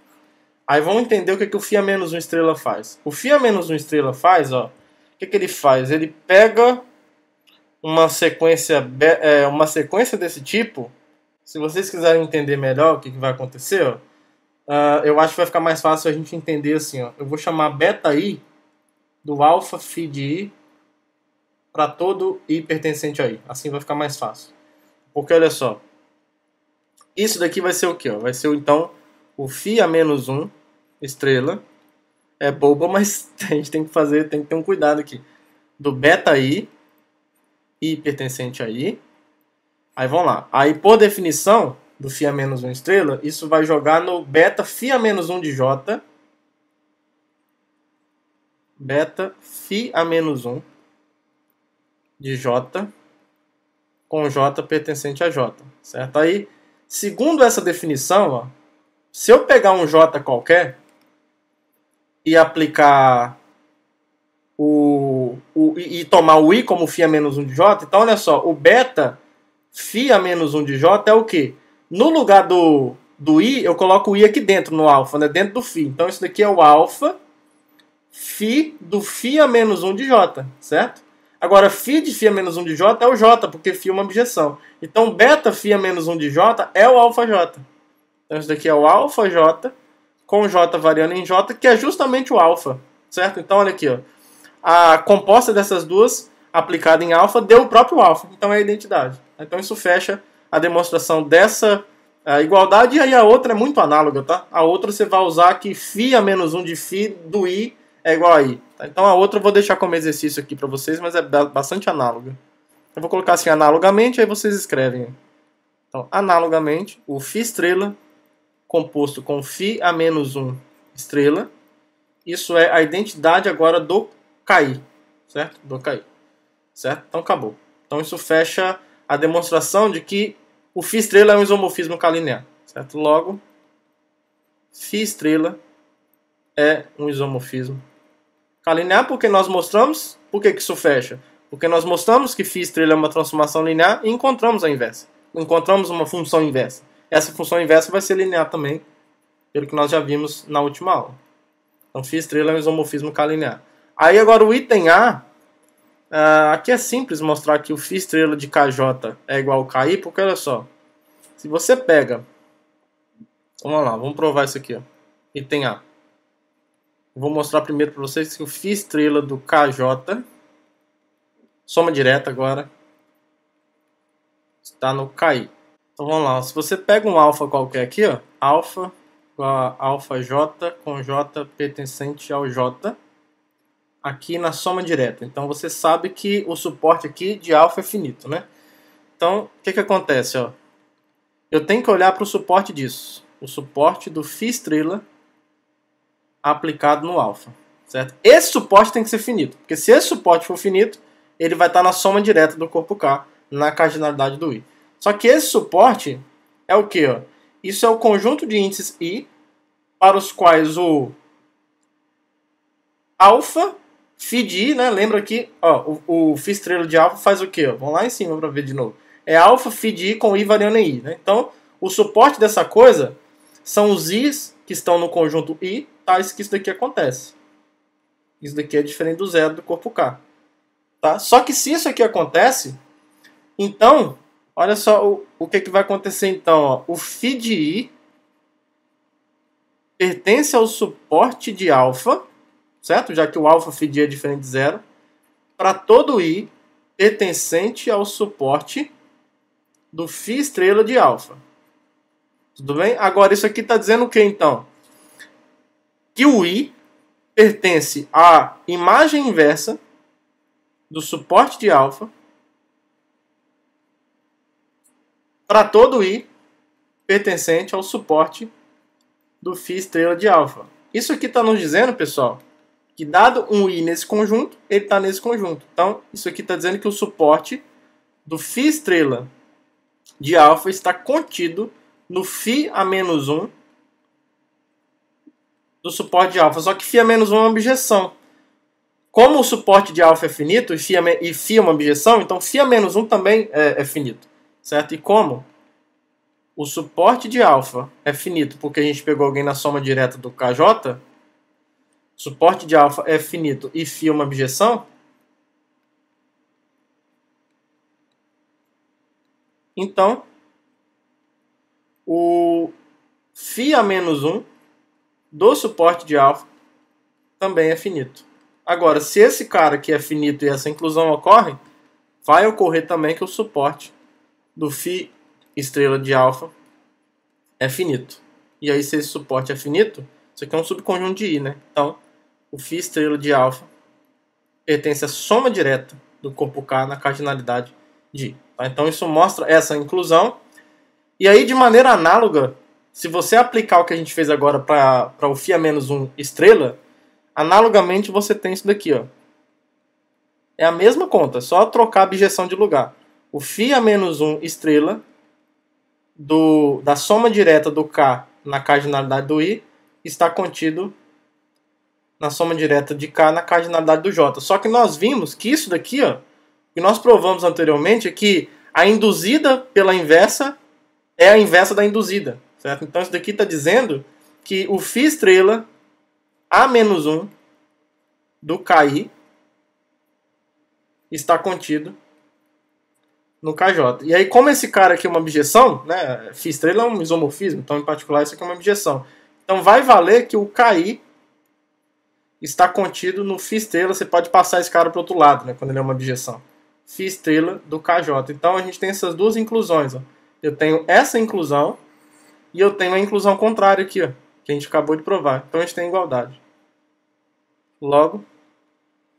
Aí vamos entender o que, é que o fia menos 1 estrela faz. O fia menos 1 estrela faz, ó. O que, é que ele faz? Ele pega uma sequência, é, uma sequência desse tipo. Se vocês quiserem entender melhor o que, é que vai acontecer, ó, uh, eu acho que vai ficar mais fácil a gente entender assim. Ó, eu vou chamar beta i do alfa phi de i para todo i pertencente a i. Assim vai ficar mais fácil. Porque olha só, isso daqui vai ser o quê? Ó? Vai ser, então, o φ a menos 1 estrela. É boba, mas a gente tem que fazer, tem que ter um cuidado aqui. Do beta i, i pertencente a i. Aí vamos lá. Aí, por definição do φ a menos 1 estrela, isso vai jogar no beta φ a menos 1 de j. Beta φ a menos 1 de j com j pertencente a j, certo? Aí Segundo essa definição, ó, se eu pegar um J qualquer e aplicar o, o e, e tomar o I como φ menos 1 de J, então olha só, o beta φ menos 1 de J é o quê? No lugar do, do I, eu coloco o I aqui dentro, no alfa, né? dentro do φ. Então isso daqui é o alfa φ do φ menos 1 de J, certo? Agora, φ de φ menos 1 de J é o J, porque φ é uma objeção. Então, beta φ menos 1 de J é o alfa J. Então, isso daqui é o alfa J, com J variando em J, que é justamente o alfa. Certo? Então, olha aqui. Ó. A composta dessas duas, aplicada em alfa, deu o próprio alfa. Então, é a identidade. Então, isso fecha a demonstração dessa a eh, igualdade. E aí, a outra é muito análoga, tá? A outra você vai usar que φ menos 1 de φ do I é igual aí. Tá? Então a outra eu vou deixar como exercício aqui para vocês, mas é bastante análoga. Eu vou colocar assim, analogamente, aí vocês escrevem. Então, analogamente, o Φ estrela, composto com Φ a menos 1 estrela, isso é a identidade agora do KI, certo? Do KI, certo? Então acabou. Então isso fecha a demonstração de que o Φ estrela é um isomorfismo calinear, certo? Logo, Φ estrela é um isomorfismo Tá linear porque nós mostramos por que isso fecha. Porque nós mostramos que φ' é uma transformação linear e encontramos a inversa. Encontramos uma função inversa. Essa função inversa vai ser linear também, pelo que nós já vimos na última aula. Então φ' é um isomorfismo K linear. Aí agora o item A, uh, aqui é simples mostrar que o φ' de KJ é igual a KI, porque olha só, se você pega, vamos lá, vamos provar isso aqui, ó, item A. Vou mostrar primeiro para vocês que eu fiz estrela do KJ. Soma direta agora. Está no KI. Então vamos lá. Se você pega um alfa qualquer aqui, ó, alfa alfa J com J pertencente ao J aqui na soma direta. Então você sabe que o suporte aqui de alfa é finito, né? Então, o que, que acontece? Ó? Eu tenho que olhar para o suporte disso. O suporte do Φ estrela aplicado no alfa, certo? Esse suporte tem que ser finito, porque se esse suporte for finito, ele vai estar na soma direta do corpo K, na cardinalidade do I. Só que esse suporte é o ó? Isso é o conjunto de índices I para os quais o alfa Φ de I, né? Lembra que ó, o, o Φ estrela de alfa faz o quê? Ó? Vamos lá em cima para ver de novo. É alfa Φ de I com I variando em I. Né? Então, o suporte dessa coisa são os I's que estão no conjunto I tais que isso daqui acontece. Isso daqui é diferente do zero do corpo K. Tá? Só que se isso aqui acontece, então, olha só o, o que, que vai acontecer então. Ó. O φ de I pertence ao suporte de alfa, certo? Já que o alfa φ de I é diferente de zero, para todo I pertencente ao suporte do φ estrela de alfa. Tudo bem? Agora, isso aqui está dizendo o que então? que o I pertence à imagem inversa do suporte de alfa para todo I pertencente ao suporte do φ estrela de alfa. Isso aqui está nos dizendo, pessoal, que dado um I nesse conjunto, ele está nesse conjunto. Então, isso aqui está dizendo que o suporte do φ estrela de alfa está contido no φ a menos 1 do suporte de alfa, só que fia menos uma objeção. Como o suporte de alfa é finito e fia, e fia uma objeção, então fia menos um também é, é finito, certo? E como o suporte de alfa é finito porque a gente pegou alguém na soma direta do KJ, suporte de alfa é finito e φ é uma objeção, então o φ a menos 1 do suporte de alfa também é finito. Agora, se esse cara que é finito e essa inclusão ocorre, vai ocorrer também que o suporte do φ estrela de alfa é finito. E aí, se esse suporte é finito, isso aqui é um subconjunto de I, né? Então, o φ estrela de alfa pertence à soma direta do corpo K na cardinalidade de I. Tá? Então, isso mostra essa inclusão. E aí, de maneira análoga, se você aplicar o que a gente fez agora para o FIA menos 1 estrela, analogamente você tem isso daqui. Ó. É a mesma conta, só trocar a abjeção de lugar. O FIA menos 1 estrela do, da soma direta do K na cardinalidade do I está contido na soma direta de K na cardinalidade do J. Só que nós vimos que isso daqui, ó, que nós provamos anteriormente, é que a induzida pela inversa é a inversa da induzida. Certo? Então isso daqui está dizendo que o φ estrela A-1 do KI está contido no KJ. E aí, como esse cara aqui é uma objeção, né, φ estrela é um isomorfismo, então em particular isso aqui é uma objeção. Então vai valer que o KI está contido no φ estrela, você pode passar esse cara para o outro lado, né, quando ele é uma objeção. φ estrela do KJ. Então a gente tem essas duas inclusões. Ó. Eu tenho essa inclusão, e eu tenho a inclusão contrária aqui, ó, que a gente acabou de provar. Então a gente tem igualdade. Logo,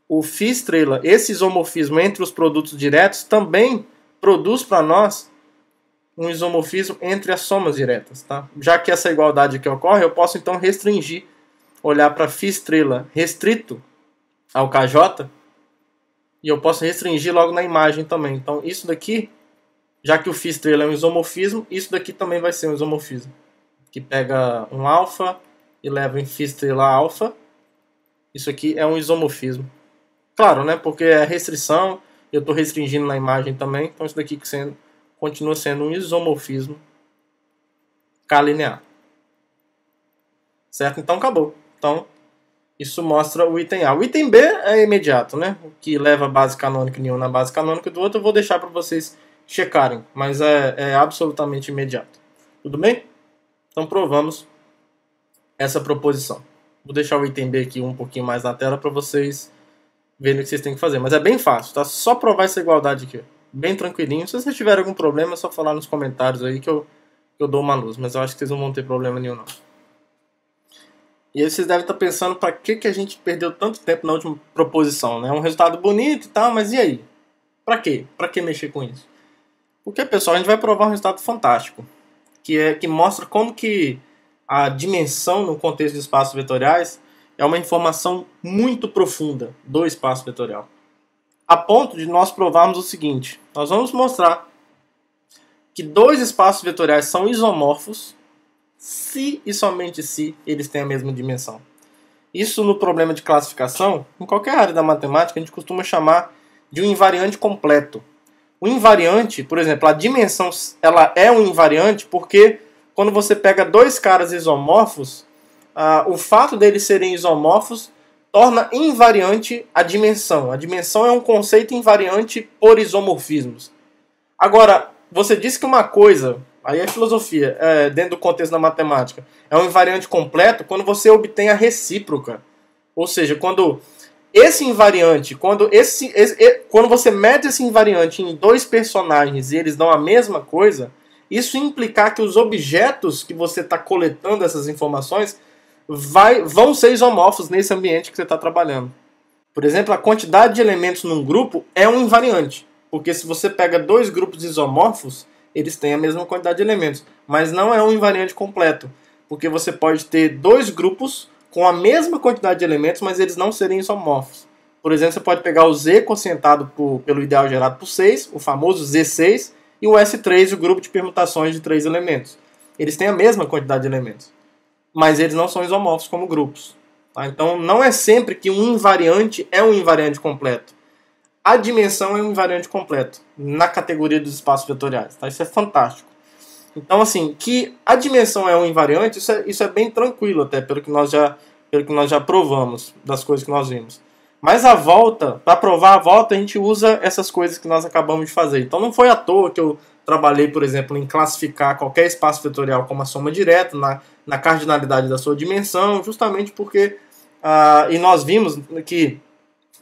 o φ estrela, esse isomorfismo entre os produtos diretos, também produz para nós um isomorfismo entre as somas diretas. Tá? Já que essa igualdade aqui ocorre, eu posso então restringir, olhar para φ estrela restrito ao KJ, e eu posso restringir logo na imagem também. Então isso daqui já que o φ é um isomorfismo, isso daqui também vai ser um isomorfismo. Que pega um alfa e leva em φ alfa. Isso aqui é um isomorfismo. Claro, né? Porque é restrição, eu estou restringindo na imagem também, então isso daqui sendo, continua sendo um isomorfismo calinear. linear. Certo? Então acabou. Então, isso mostra o item A. O item B é imediato, né? O que leva a base canônica de um na base canônica do outro, eu vou deixar para vocês checarem, mas é, é absolutamente imediato. Tudo bem? Então provamos essa proposição. Vou deixar o item B aqui um pouquinho mais na tela para vocês verem o que vocês têm que fazer. Mas é bem fácil, tá? Só provar essa igualdade aqui. Bem tranquilinho. Se vocês tiverem algum problema, é só falar nos comentários aí que eu, eu dou uma luz. Mas eu acho que vocês não vão ter problema nenhum, não. E aí vocês devem estar tá pensando para que, que a gente perdeu tanto tempo na última proposição, né? Um resultado bonito e tal, mas e aí? Para quê? Para que mexer com isso? Porque, pessoal, a gente vai provar um resultado fantástico, que é que mostra como que a dimensão no contexto de espaços vetoriais é uma informação muito profunda do espaço vetorial. A ponto de nós provarmos o seguinte: nós vamos mostrar que dois espaços vetoriais são isomorfos se e somente se eles têm a mesma dimensão. Isso no problema de classificação, em qualquer área da matemática, a gente costuma chamar de um invariante completo. O invariante, por exemplo, a dimensão ela é um invariante porque quando você pega dois caras isomorfos, ah, o fato deles serem isomorfos torna invariante a dimensão. A dimensão é um conceito invariante por isomorfismos. Agora, você disse que uma coisa, aí é filosofia, é, dentro do contexto da matemática, é um invariante completo quando você obtém a recíproca. Ou seja, quando esse invariante, quando, esse, esse, quando você mede esse invariante em dois personagens e eles dão a mesma coisa, isso implicar que os objetos que você está coletando essas informações vai, vão ser isomorfos nesse ambiente que você está trabalhando. Por exemplo, a quantidade de elementos num grupo é um invariante, porque se você pega dois grupos isomorfos, eles têm a mesma quantidade de elementos, mas não é um invariante completo, porque você pode ter dois grupos com a mesma quantidade de elementos, mas eles não serem isomorfos. Por exemplo, você pode pegar o Z concentrado por, pelo ideal gerado por 6, o famoso Z6, e o S3, o grupo de permutações de três elementos. Eles têm a mesma quantidade de elementos, mas eles não são isomorfos como grupos. Tá? Então, não é sempre que um invariante é um invariante completo. A dimensão é um invariante completo na categoria dos espaços vetoriais. Tá? Isso é fantástico. Então, assim, que a dimensão é um invariante, isso é, isso é bem tranquilo até, pelo que, nós já, pelo que nós já provamos das coisas que nós vimos. Mas a volta, para provar a volta, a gente usa essas coisas que nós acabamos de fazer. Então não foi à toa que eu trabalhei, por exemplo, em classificar qualquer espaço vetorial como a soma direta, na, na cardinalidade da sua dimensão, justamente porque. Uh, e nós vimos que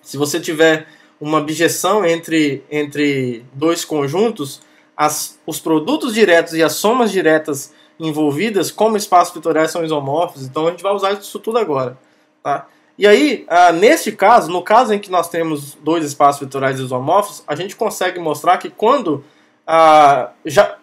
se você tiver uma bijeção entre, entre dois conjuntos, as, os produtos diretos e as somas diretas envolvidas como espaços vetoriais são isomorfos, então a gente vai usar isso tudo agora. Tá? E aí, ah, neste caso, no caso em que nós temos dois espaços vetoriais isomorfos, a gente consegue mostrar que quando, ah, já,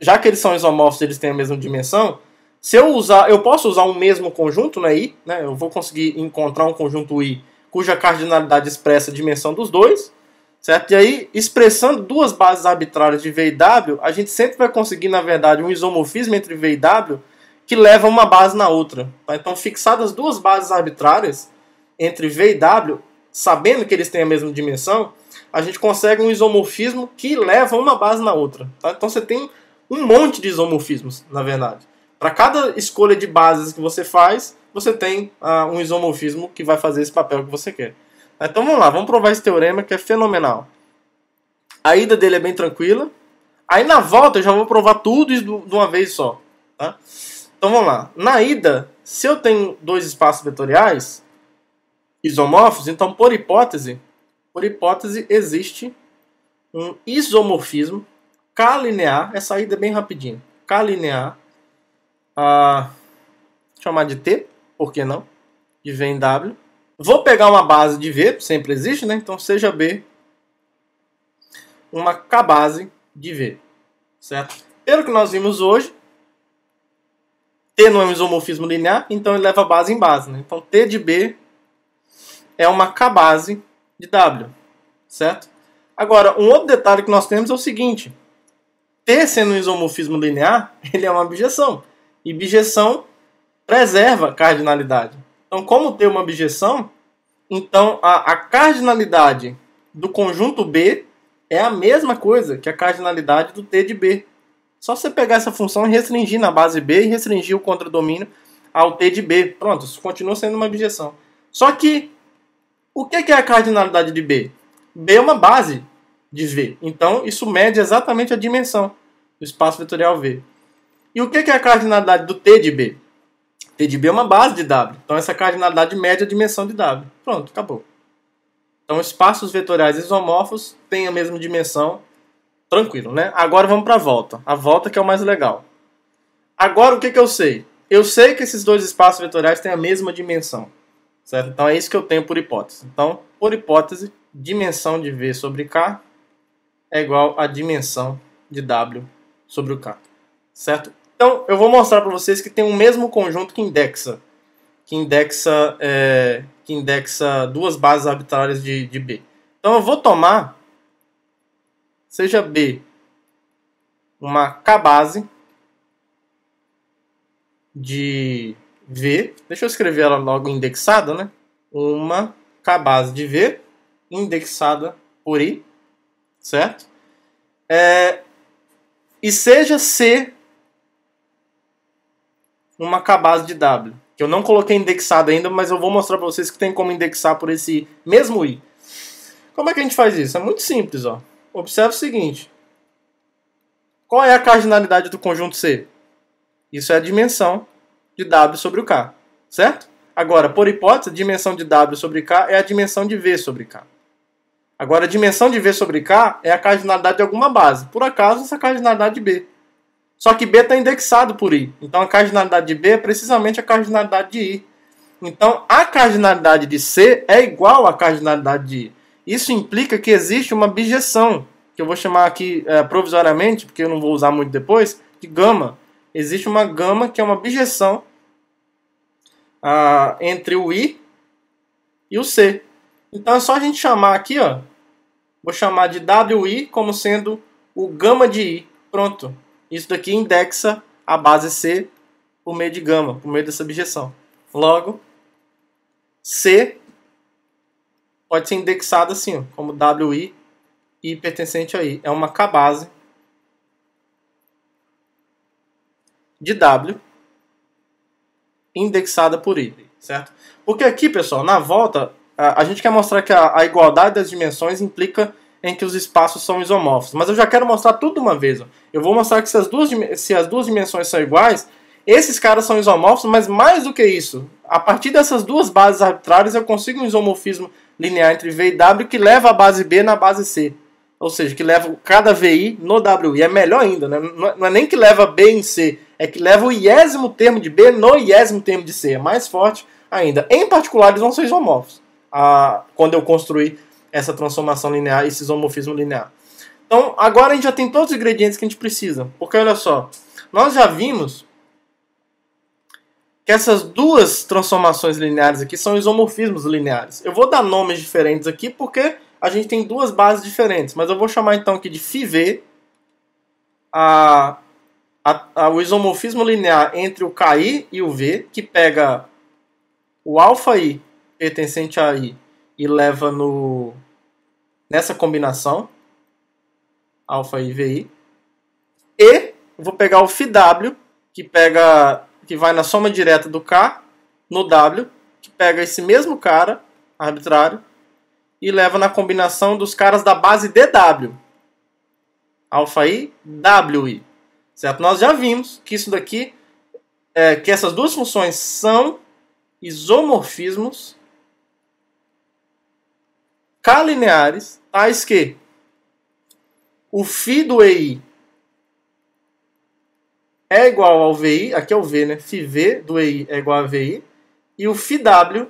já que eles são isomorfos eles têm a mesma dimensão, se eu usar, eu posso usar o um mesmo conjunto, né, I, né, eu vou conseguir encontrar um conjunto I cuja cardinalidade expressa a dimensão dos dois, Certo? E aí, expressando duas bases arbitrárias de V e W, a gente sempre vai conseguir, na verdade, um isomorfismo entre V e W que leva uma base na outra. Tá? Então, fixadas duas bases arbitrárias entre V e W, sabendo que eles têm a mesma dimensão, a gente consegue um isomorfismo que leva uma base na outra. Tá? Então, você tem um monte de isomorfismos, na verdade. Para cada escolha de bases que você faz, você tem ah, um isomorfismo que vai fazer esse papel que você quer. Então vamos lá, vamos provar esse teorema que é fenomenal. A ida dele é bem tranquila. Aí na volta eu já vou provar tudo isso de uma vez só. Tá? Então vamos lá. Na ida, se eu tenho dois espaços vetoriais isomorfos, então por hipótese, por hipótese existe um isomorfismo K-linear. Essa ida é bem rapidinho. K-linear. Ah, chamar de T, por que não? De V em W Vou pegar uma base de V, sempre existe, né? Então seja B uma K-base de V, certo? Pelo que nós vimos hoje, T não é um isomorfismo linear, então ele leva base em base, né? Então T de B é uma K-base de W, certo? Agora, um outro detalhe que nós temos é o seguinte. T sendo um isomorfismo linear, ele é uma bijeção. E bijeção preserva cardinalidade. Então, como ter uma objeção, então a, a cardinalidade do conjunto B é a mesma coisa que a cardinalidade do T de B. Só você pegar essa função e restringir na base B e restringir o contradomínio ao T de B. Pronto, isso continua sendo uma objeção. Só que, o que é a cardinalidade de B? B é uma base de V. Então, isso mede exatamente a dimensão do espaço vetorial V. E o que é a cardinalidade do T de B? TDB é uma base de W. Então essa cardinalidade mede a dimensão de W. Pronto, acabou. Então espaços vetoriais isomorfos têm a mesma dimensão. Tranquilo, né? Agora vamos para a volta. A volta que é o mais legal. Agora o que, que eu sei? Eu sei que esses dois espaços vetoriais têm a mesma dimensão. Certo? Então é isso que eu tenho por hipótese. Então, por hipótese, dimensão de V sobre K é igual à dimensão de W sobre o K. Certo? Então, eu vou mostrar para vocês que tem o mesmo conjunto que indexa. Que indexa, é, que indexa duas bases arbitrárias de, de B. Então, eu vou tomar, seja B uma K base de V. Deixa eu escrever ela logo indexada, né? Uma K base de V indexada por I, certo? É, e seja C uma cabase de W, que eu não coloquei indexado ainda, mas eu vou mostrar para vocês que tem como indexar por esse mesmo I. Como é que a gente faz isso? É muito simples, ó. Observe o seguinte. Qual é a cardinalidade do conjunto C? Isso é a dimensão de W sobre o K, certo? Agora, por hipótese, a dimensão de W sobre K é a dimensão de V sobre K. Agora, a dimensão de V sobre K é a cardinalidade de alguma base. Por acaso, essa cardinalidade de B. Só que B está indexado por I. Então a cardinalidade de B é precisamente a cardinalidade de I. Então a cardinalidade de C é igual à cardinalidade de I. Isso implica que existe uma bijeção, que eu vou chamar aqui é, provisoriamente, porque eu não vou usar muito depois, de gama. Existe uma gama que é uma bijeção ah, entre o I e o C. Então é só a gente chamar aqui, ó, vou chamar de WI como sendo o gama de I. Pronto. Isso daqui indexa a base C por meio de gama, por meio dessa objeção. Logo, C pode ser indexado assim, como WI e pertencente a I. É uma K-base de W indexada por I, certo? Porque aqui, pessoal, na volta, a gente quer mostrar que a igualdade das dimensões implica em que os espaços são isomorfos. Mas eu já quero mostrar tudo de uma vez. Ó. Eu vou mostrar que se as, duas, se as duas dimensões são iguais, esses caras são isomorfos, mas mais do que isso, a partir dessas duas bases arbitrárias eu consigo um isomorfismo linear entre V e W que leva a base B na base C. Ou seja, que leva cada VI no W. E é melhor ainda, né? É, não é nem que leva B em C, é que leva o iésimo termo de B no iésimo termo de C. É mais forte ainda. Em particular, eles vão ser isomorfos. Ah, quando eu construir essa transformação linear, esse isomorfismo linear. Então, agora a gente já tem todos os ingredientes que a gente precisa. Porque olha só, nós já vimos que essas duas transformações lineares aqui são isomorfismos lineares. Eu vou dar nomes diferentes aqui porque a gente tem duas bases diferentes, mas eu vou chamar então aqui de φv a, a, a, o isomorfismo linear entre o KI e o V, que pega o αi pertencente a I e leva no nessa combinação alfa e VI. E vou pegar o φW, que pega que vai na soma direta do K no W, que pega esse mesmo cara arbitrário e leva na combinação dos caras da base DW. Alfa I, WI. Certo? Nós já vimos que isso daqui é, que essas duas funções são isomorfismos calineares, tais que o φ do EI é igual ao VI, aqui é o V, né? φV do EI é igual a VI, e o φW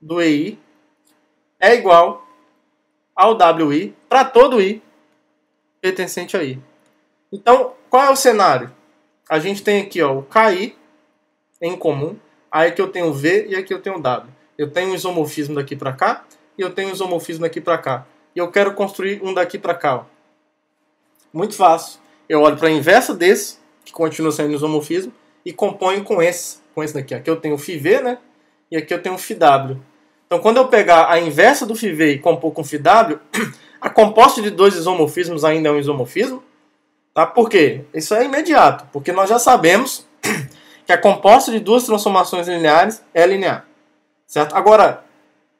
do EI é igual ao WI para todo I pertencente a I. Então, qual é o cenário? A gente tem aqui ó, o KI em comum, aí aqui eu tenho V e aqui eu tenho W. Eu tenho um isomorfismo daqui para cá, eu tenho um isomorfismo daqui para cá. E eu quero construir um daqui para cá. Ó. Muito fácil. Eu olho para a inversa desse, que continua sendo isomorfismo, e componho com esse, com esse daqui. Aqui eu tenho φV, né? E aqui eu tenho φW. Então quando eu pegar a inversa do φV e compor com φW, a composta de dois isomorfismos ainda é um isomorfismo. Tá? Por quê? Isso é imediato, porque nós já sabemos que a composta de duas transformações lineares é linear. Certo? Agora,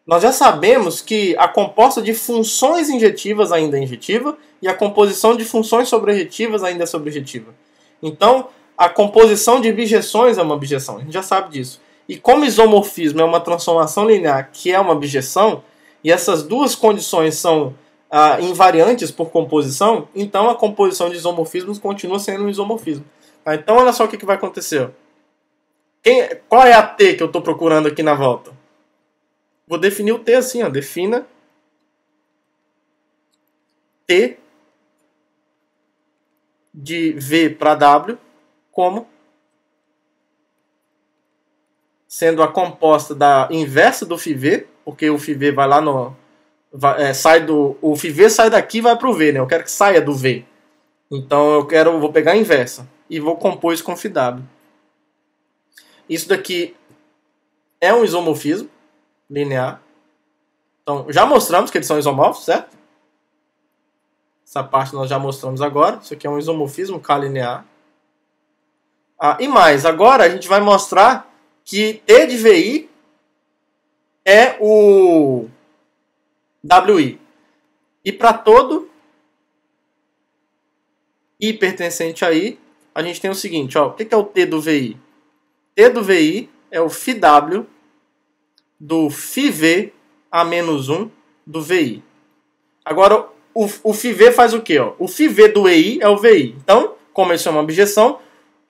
nós já sabemos que a composta de funções injetivas ainda é injetiva e a composição de funções sobrejetivas ainda é sobrejetiva. Então, a composição de bijeções é uma bijeção, a gente já sabe disso. E como isomorfismo é uma transformação linear que é uma bijeção, e essas duas condições são ah, invariantes por composição, então a composição de isomorfismos continua sendo um isomorfismo. Tá? Então, olha só o que, que vai acontecer. Quem, qual é a T que eu estou procurando aqui na volta? Vou definir o T assim, ó. Defina T de V para W como sendo a composta da inversa do φv, porque o φv vai lá no vai, é, sai do o φv sai daqui e vai pro v, né? Eu quero que saia do v. Então eu quero vou pegar a inversa e vou compor isso com φw. Isso daqui é um isomorfismo, linear. Então, já mostramos que eles são isomorfos, certo? Essa parte nós já mostramos agora. Isso aqui é um isomorfismo K-linear. Ah, e mais, agora a gente vai mostrar que T de VI é o WI. E para todo I pertencente a I, a gente tem o seguinte, ó, o que é o T do VI? T do VI é o φW do φv a menos 1 do VI. Agora, o, o φv faz o quê? Ó? O φv do EI é o VI. Então, como isso é uma objeção,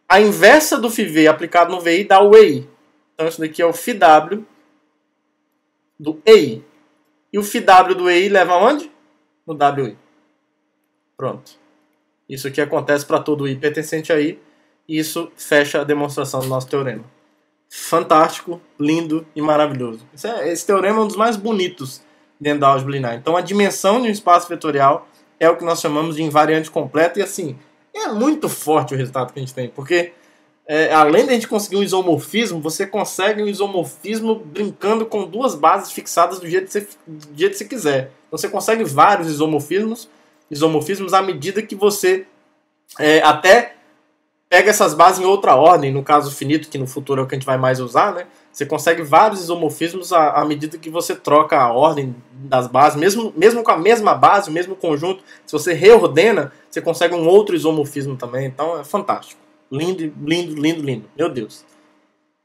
a inversa do φv aplicado no VI dá o EI. Então, isso daqui é o φw do EI. E o φw do EI leva aonde? No WI. Pronto. Isso aqui acontece para todo I pertencente a I. E isso fecha a demonstração do nosso teorema fantástico, lindo e maravilhoso. Esse, é, esse, teorema é um dos mais bonitos dentro da álgebra linear. Então, a dimensão de um espaço vetorial é o que nós chamamos de invariante completo, e assim, é muito forte o resultado que a gente tem, porque é, além de a gente conseguir um isomorfismo, você consegue um isomorfismo brincando com duas bases fixadas do jeito que você, jeito que você quiser. Então, você consegue vários isomorfismos, isomorfismos à medida que você é, até pega essas bases em outra ordem, no caso finito, que no futuro é o que a gente vai mais usar, né? Você consegue vários isomorfismos à, à medida que você troca a ordem das bases, mesmo, mesmo com a mesma base, o mesmo conjunto, se você reordena, você consegue um outro isomorfismo também, então é fantástico. Lindo, lindo, lindo, lindo. Meu Deus.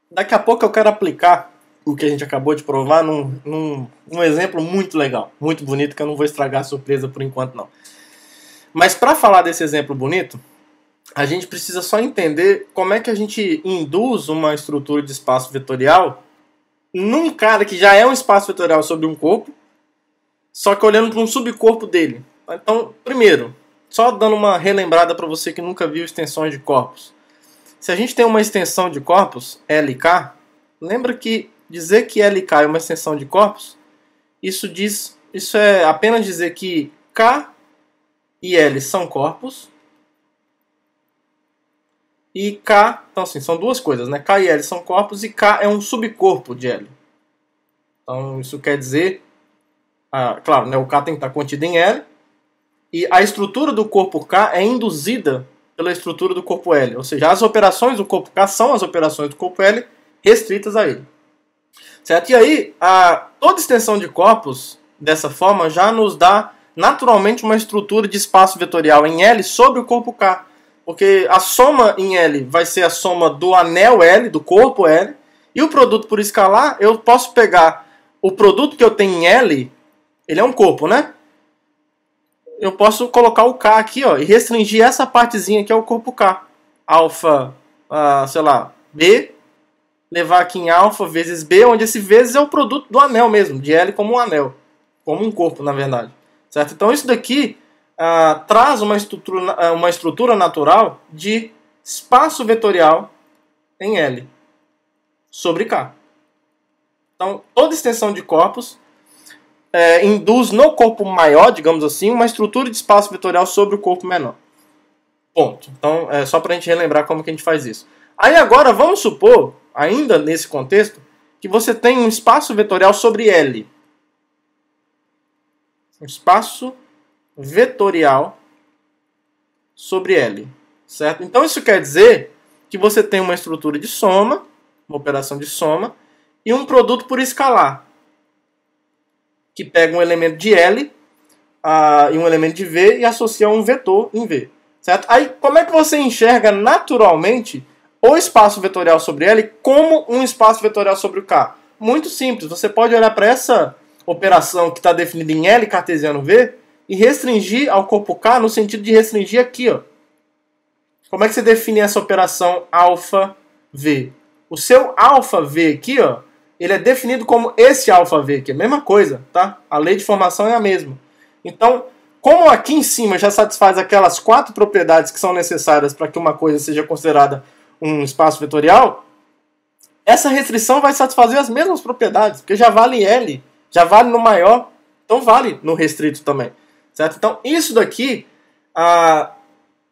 Daqui a pouco eu quero aplicar o que a gente acabou de provar num, num, num exemplo muito legal, muito bonito, que eu não vou estragar a surpresa por enquanto, não. Mas para falar desse exemplo bonito, a gente precisa só entender como é que a gente induz uma estrutura de espaço vetorial num cara que já é um espaço vetorial sobre um corpo, só que olhando para um subcorpo dele. Então, primeiro, só dando uma relembrada para você que nunca viu extensões de corpos. Se a gente tem uma extensão de corpos, LK, lembra que dizer que LK é uma extensão de corpos, isso diz, isso é apenas dizer que K e L são corpos e K, então assim, são duas coisas, né? K e L são corpos e K é um subcorpo de L. Então isso quer dizer, ah, claro, né, o K tem que estar contido em L. E a estrutura do corpo K é induzida pela estrutura do corpo L. Ou seja, as operações do corpo K são as operações do corpo L restritas a ele. Certo? E aí, a, toda extensão de corpos dessa forma já nos dá naturalmente uma estrutura de espaço vetorial em L sobre o corpo K. Porque a soma em L vai ser a soma do anel L, do corpo L, e o produto por escalar, eu posso pegar o produto que eu tenho em L, ele é um corpo, né? Eu posso colocar o K aqui, ó, e restringir essa partezinha que é o corpo K. Alfa, uh, ah, sei lá, B, levar aqui em alfa vezes B, onde esse vezes é o produto do anel mesmo, de L como um anel, como um corpo, na verdade. Certo? Então isso daqui ah, traz uma estrutura, ah, uma estrutura natural de espaço vetorial em L sobre K. Então, toda extensão de corpos é, induz no corpo maior, digamos assim, uma estrutura de espaço vetorial sobre o corpo menor. Ponto. Então, é só para a gente relembrar como que a gente faz isso. Aí agora, vamos supor, ainda nesse contexto, que você tem um espaço vetorial sobre L. Um espaço vetorial sobre L, certo? Então isso quer dizer que você tem uma estrutura de soma, uma operação de soma, e um produto por escalar, que pega um elemento de L e um elemento de V e associa um vetor em V, certo? Aí como é que você enxerga naturalmente o espaço vetorial sobre L como um espaço vetorial sobre o K? Muito simples, você pode olhar para essa operação que está definida em L cartesiano V e restringir ao corpo K no sentido de restringir aqui. Ó. Como é que você define essa operação alfa V? O seu alfa V aqui, ó, ele é definido como esse alfa V aqui, é a mesma coisa, tá? A lei de formação é a mesma. Então, como aqui em cima já satisfaz aquelas quatro propriedades que são necessárias para que uma coisa seja considerada um espaço vetorial, essa restrição vai satisfazer as mesmas propriedades, porque já vale L, já vale no maior, então vale no restrito também. Certo? Então, isso daqui ah,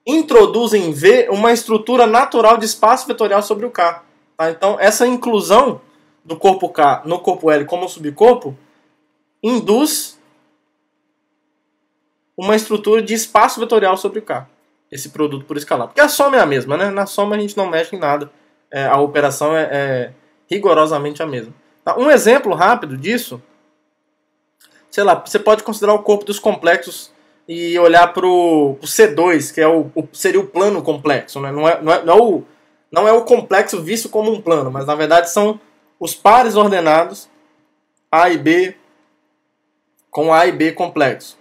introduz em V uma estrutura natural de espaço vetorial sobre o K. Tá? Então, essa inclusão do corpo K no corpo L como subcorpo induz uma estrutura de espaço vetorial sobre o K, esse produto por escalar. Porque a soma é a mesma, né? Na soma a gente não mexe em nada, é, a operação é, é rigorosamente a mesma. Tá? Um exemplo rápido disso sei lá, você pode considerar o corpo dos complexos e olhar para o C2, que é o, o, seria o plano complexo, né? não, é, não, é, não, é o, não é o complexo visto como um plano, mas na verdade são os pares ordenados A e B com A e B complexo.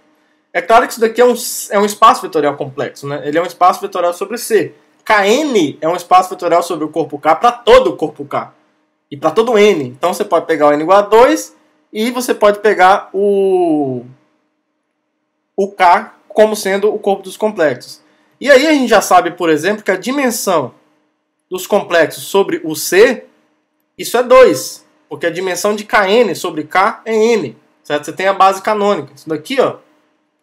É claro que isso daqui é um, é um espaço vetorial complexo, né? ele é um espaço vetorial sobre C. Kn é um espaço vetorial sobre o corpo K para todo o corpo K e para todo N. Então você pode pegar o N igual a 2 e você pode pegar o, o K como sendo o corpo dos complexos. E aí a gente já sabe, por exemplo, que a dimensão dos complexos sobre o C, isso é 2. Porque a dimensão de Kn sobre K é N. Certo? Você tem a base canônica. Isso daqui, ó,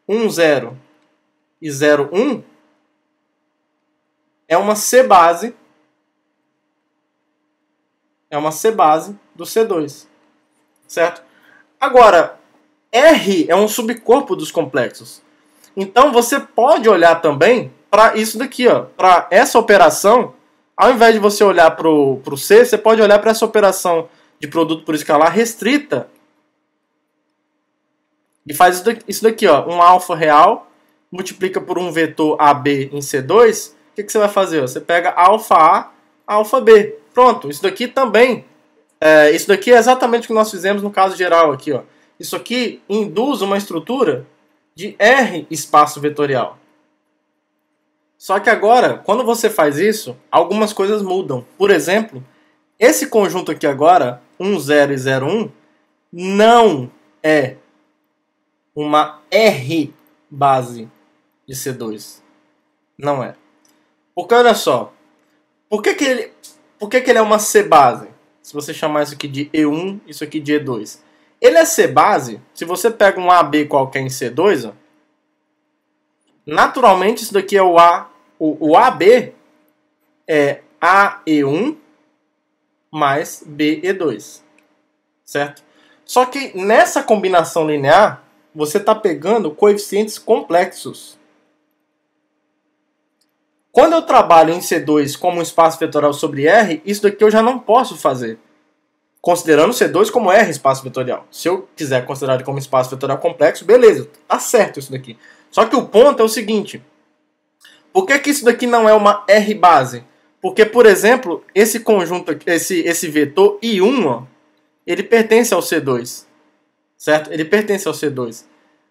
1, 0 e 0, 1, é uma C base. É uma C base do C2. Certo? Agora, R é um subcorpo dos complexos. Então você pode olhar também para isso daqui, ó, para essa operação, ao invés de você olhar para o C, você pode olhar para essa operação de produto por escalar restrita e faz isso daqui, ó, um alfa real, multiplica por um vetor AB em C2, o que, que você vai fazer? Você pega alfa A, alfa B. Pronto, isso daqui também é, isso daqui é exatamente o que nós fizemos no caso geral aqui. Ó. Isso aqui induz uma estrutura de R espaço vetorial. Só que agora, quando você faz isso, algumas coisas mudam. Por exemplo, esse conjunto aqui agora, 1, 0 e 0, 1, não é uma R base de C2. Não é. Porque olha só, por que, que, ele, por que, que ele é uma C base? se você chamar isso aqui de E1, isso aqui de E2. Ele é C base, se você pega um AB qualquer em C2, ó, naturalmente isso daqui é o A, o, o AB é AE1 mais BE2, certo? Só que nessa combinação linear, você está pegando coeficientes complexos. Quando eu trabalho em C2 como um espaço vetorial sobre R, isso daqui eu já não posso fazer. Considerando C2 como R espaço vetorial. Se eu quiser considerar ele como espaço vetorial complexo, beleza, tá certo isso daqui. Só que o ponto é o seguinte. Por que, que isso daqui não é uma R base? Porque, por exemplo, esse conjunto, esse, esse vetor I1, ó, ele pertence ao C2. Certo? Ele pertence ao C2.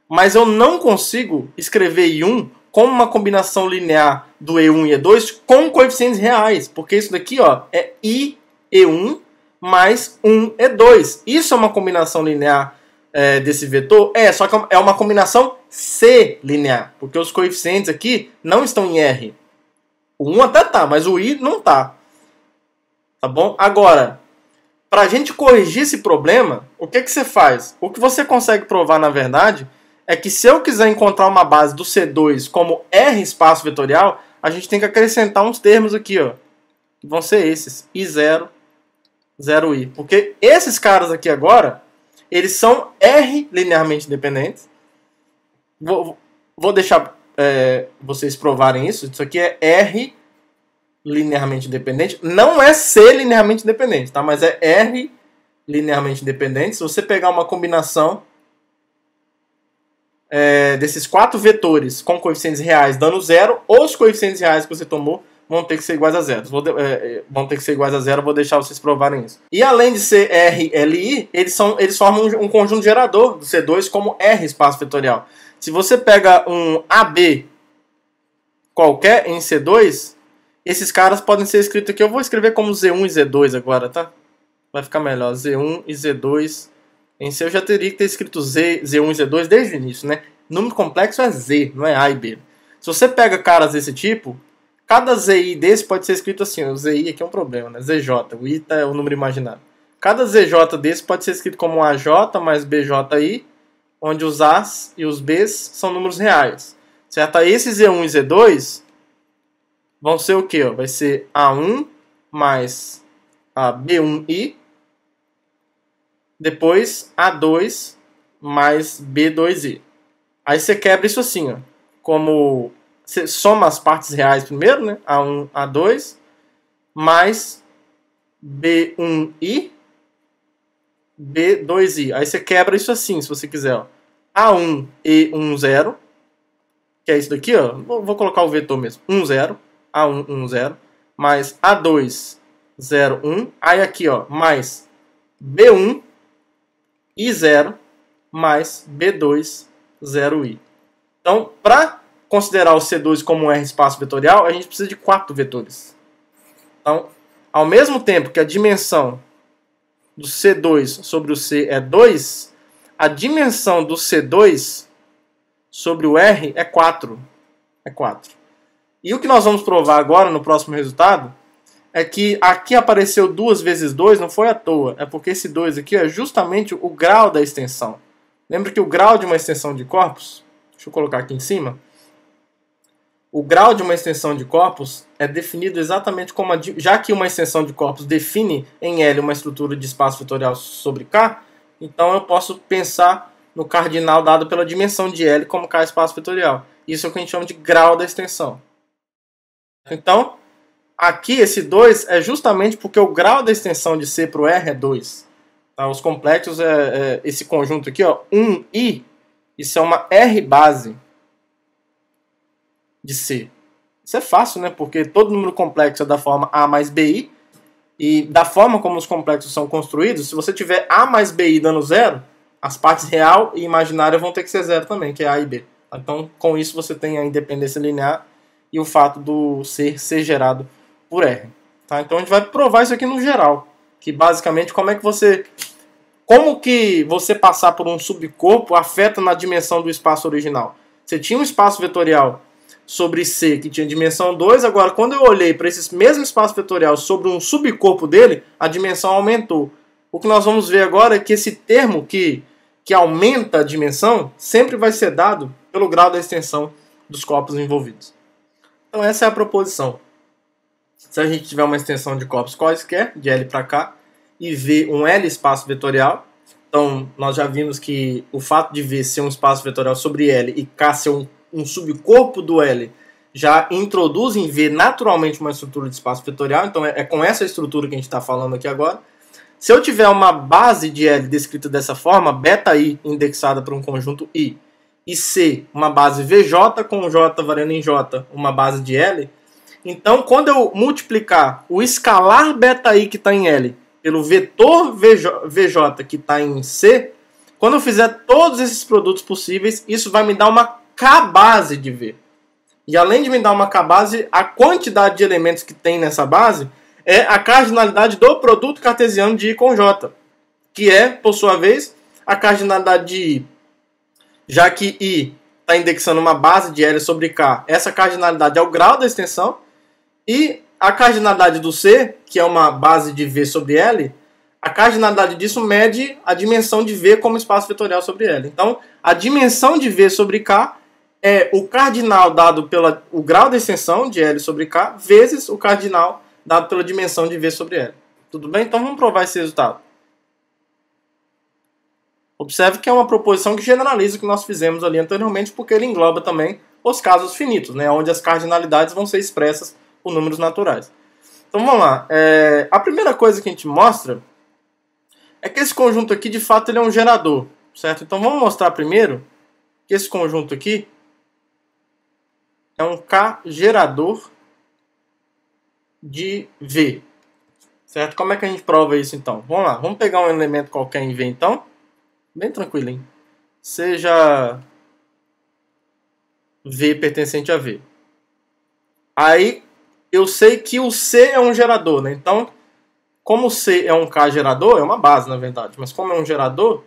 Mas eu não consigo escrever I1 com uma combinação linear do E1 e E2 com coeficientes reais, porque isso daqui ó, é I E1 mais 1 E2. Isso é uma combinação linear é, desse vetor? É, só que é uma combinação C linear, porque os coeficientes aqui não estão em R. O 1 até tá, mas o I não tá. Tá bom? Agora, para a gente corrigir esse problema, o que, que você faz? O que você consegue provar, na verdade, é que se eu quiser encontrar uma base do C2 como R espaço vetorial, a gente tem que acrescentar uns termos aqui, ó, que vão ser esses, I0, 0i. Porque esses caras aqui agora, eles são R linearmente independentes. Vou, vou deixar é, vocês provarem isso. Isso aqui é R linearmente independente. Não é C linearmente independente, tá? Mas é R linearmente independente. Se você pegar uma combinação é, desses quatro vetores com coeficientes reais dando zero, os coeficientes reais que você tomou vão ter que ser iguais a zero. Vou de, é, é vão ter que ser iguais a zero, vou deixar vocês provarem isso. E além de ser R, L I, eles, são, eles formam um, um conjunto gerador do C2 como R espaço vetorial. Se você pega um AB qualquer em C2, esses caras podem ser escritos aqui. Eu vou escrever como Z1 e Z2 agora, tá? Vai ficar melhor. Z1 e Z2 em C eu já teria que ter escrito Z, Z1 e Z2 desde o início, né? Número complexo é Z, não é A e B. Se você pega caras desse tipo, cada ZI desse pode ser escrito assim. O ZI aqui é um problema, né? ZJ, o ITA tá, é o número imaginário. Cada ZJ desse pode ser escrito como AJ mais BJI, onde os As e os Bs são números reais. Certo? esses Z1 e Z2 vão ser o quê? Vai ser A1 mais a B1I depois A2 mais B2I. Aí você quebra isso assim, ó, como você soma as partes reais primeiro, né? A1, A2, mais B1I, B2I. Aí você quebra isso assim, se você quiser, ó. A1, e 10 que é isso daqui, ó. Vou colocar o vetor mesmo. 1, 0, A1, 1, 0, mais A2, 0, 1. Aí aqui, ó, mais B1, I0 mais B2, 0i. Então, para considerar o C2 como um R espaço vetorial, a gente precisa de quatro vetores. Então, ao mesmo tempo que a dimensão do C2 sobre o C é 2, a dimensão do C2 sobre o R é 4. É 4. E o que nós vamos provar agora no próximo resultado é que aqui apareceu duas vezes 2, não foi à toa. É porque esse 2 aqui é justamente o grau da extensão. Lembra que o grau de uma extensão de corpos, deixa eu colocar aqui em cima, o grau de uma extensão de corpos é definido exatamente como a, já que uma extensão de corpos define em L uma estrutura de espaço vetorial sobre K, então eu posso pensar no cardinal dado pela dimensão de L como K espaço vetorial. Isso é o que a gente chama de grau da extensão. Então, Aqui, esse 2 é justamente porque o grau da extensão de C para o R é 2. Tá? Os complexos, é, é, esse conjunto aqui, ó, 1i, isso é uma R base de C. Isso é fácil, né? Porque todo número complexo é da forma A mais BI. E da forma como os complexos são construídos, se você tiver A mais BI dando zero, as partes real e imaginária vão ter que ser zero também, que é A e B. Então, com isso, você tem a independência linear e o fato do ser ser gerado por R. Tá? Então a gente vai provar isso aqui no geral, que basicamente como é que você como que você passar por um subcorpo afeta na dimensão do espaço original. Você tinha um espaço vetorial sobre C que tinha dimensão 2, agora quando eu olhei para esse mesmo espaço vetorial sobre um subcorpo dele, a dimensão aumentou. O que nós vamos ver agora é que esse termo que, que aumenta a dimensão sempre vai ser dado pelo grau da extensão dos corpos envolvidos. Então essa é a proposição. Se a gente tiver uma extensão de corpos quaisquer, de L para K e V um L espaço vetorial, então nós já vimos que o fato de V ser um espaço vetorial sobre L e K ser um, um subcorpo do L já introduz em V naturalmente uma estrutura de espaço vetorial, então é, é com essa estrutura que a gente está falando aqui agora. Se eu tiver uma base de L descrita dessa forma, beta i indexada por um conjunto i, e C, uma base VJ com J variando em J, uma base de L, então, quando eu multiplicar o escalar beta i que está em L pelo vetor VJ, VJ que está em C, quando eu fizer todos esses produtos possíveis, isso vai me dar uma K-base de V. E além de me dar uma K-base, a quantidade de elementos que tem nessa base é a cardinalidade do produto cartesiano de I com J, que é, por sua vez, a cardinalidade de I. Já que I está indexando uma base de L sobre K, essa cardinalidade é o grau da extensão, e a cardinalidade do C, que é uma base de V sobre L, a cardinalidade disso mede a dimensão de V como espaço vetorial sobre L. Então, a dimensão de V sobre K é o cardinal dado pelo grau de extensão de L sobre K vezes o cardinal dado pela dimensão de V sobre L. Tudo bem? Então vamos provar esse resultado. Observe que é uma proposição que generaliza o que nós fizemos ali anteriormente, porque ele engloba também os casos finitos, né, onde as cardinalidades vão ser expressas por números naturais. Então vamos lá. É, a primeira coisa que a gente mostra é que esse conjunto aqui, de fato, ele é um gerador, certo? Então vamos mostrar primeiro que esse conjunto aqui é um K gerador de V, certo? Como é que a gente prova isso, então? Vamos lá, vamos pegar um elemento qualquer em V, então. Bem tranquilinho. Seja V pertencente a V. Aí, eu sei que o C é um gerador, né? Então, como o C é um K gerador, é uma base, na verdade, mas como é um gerador,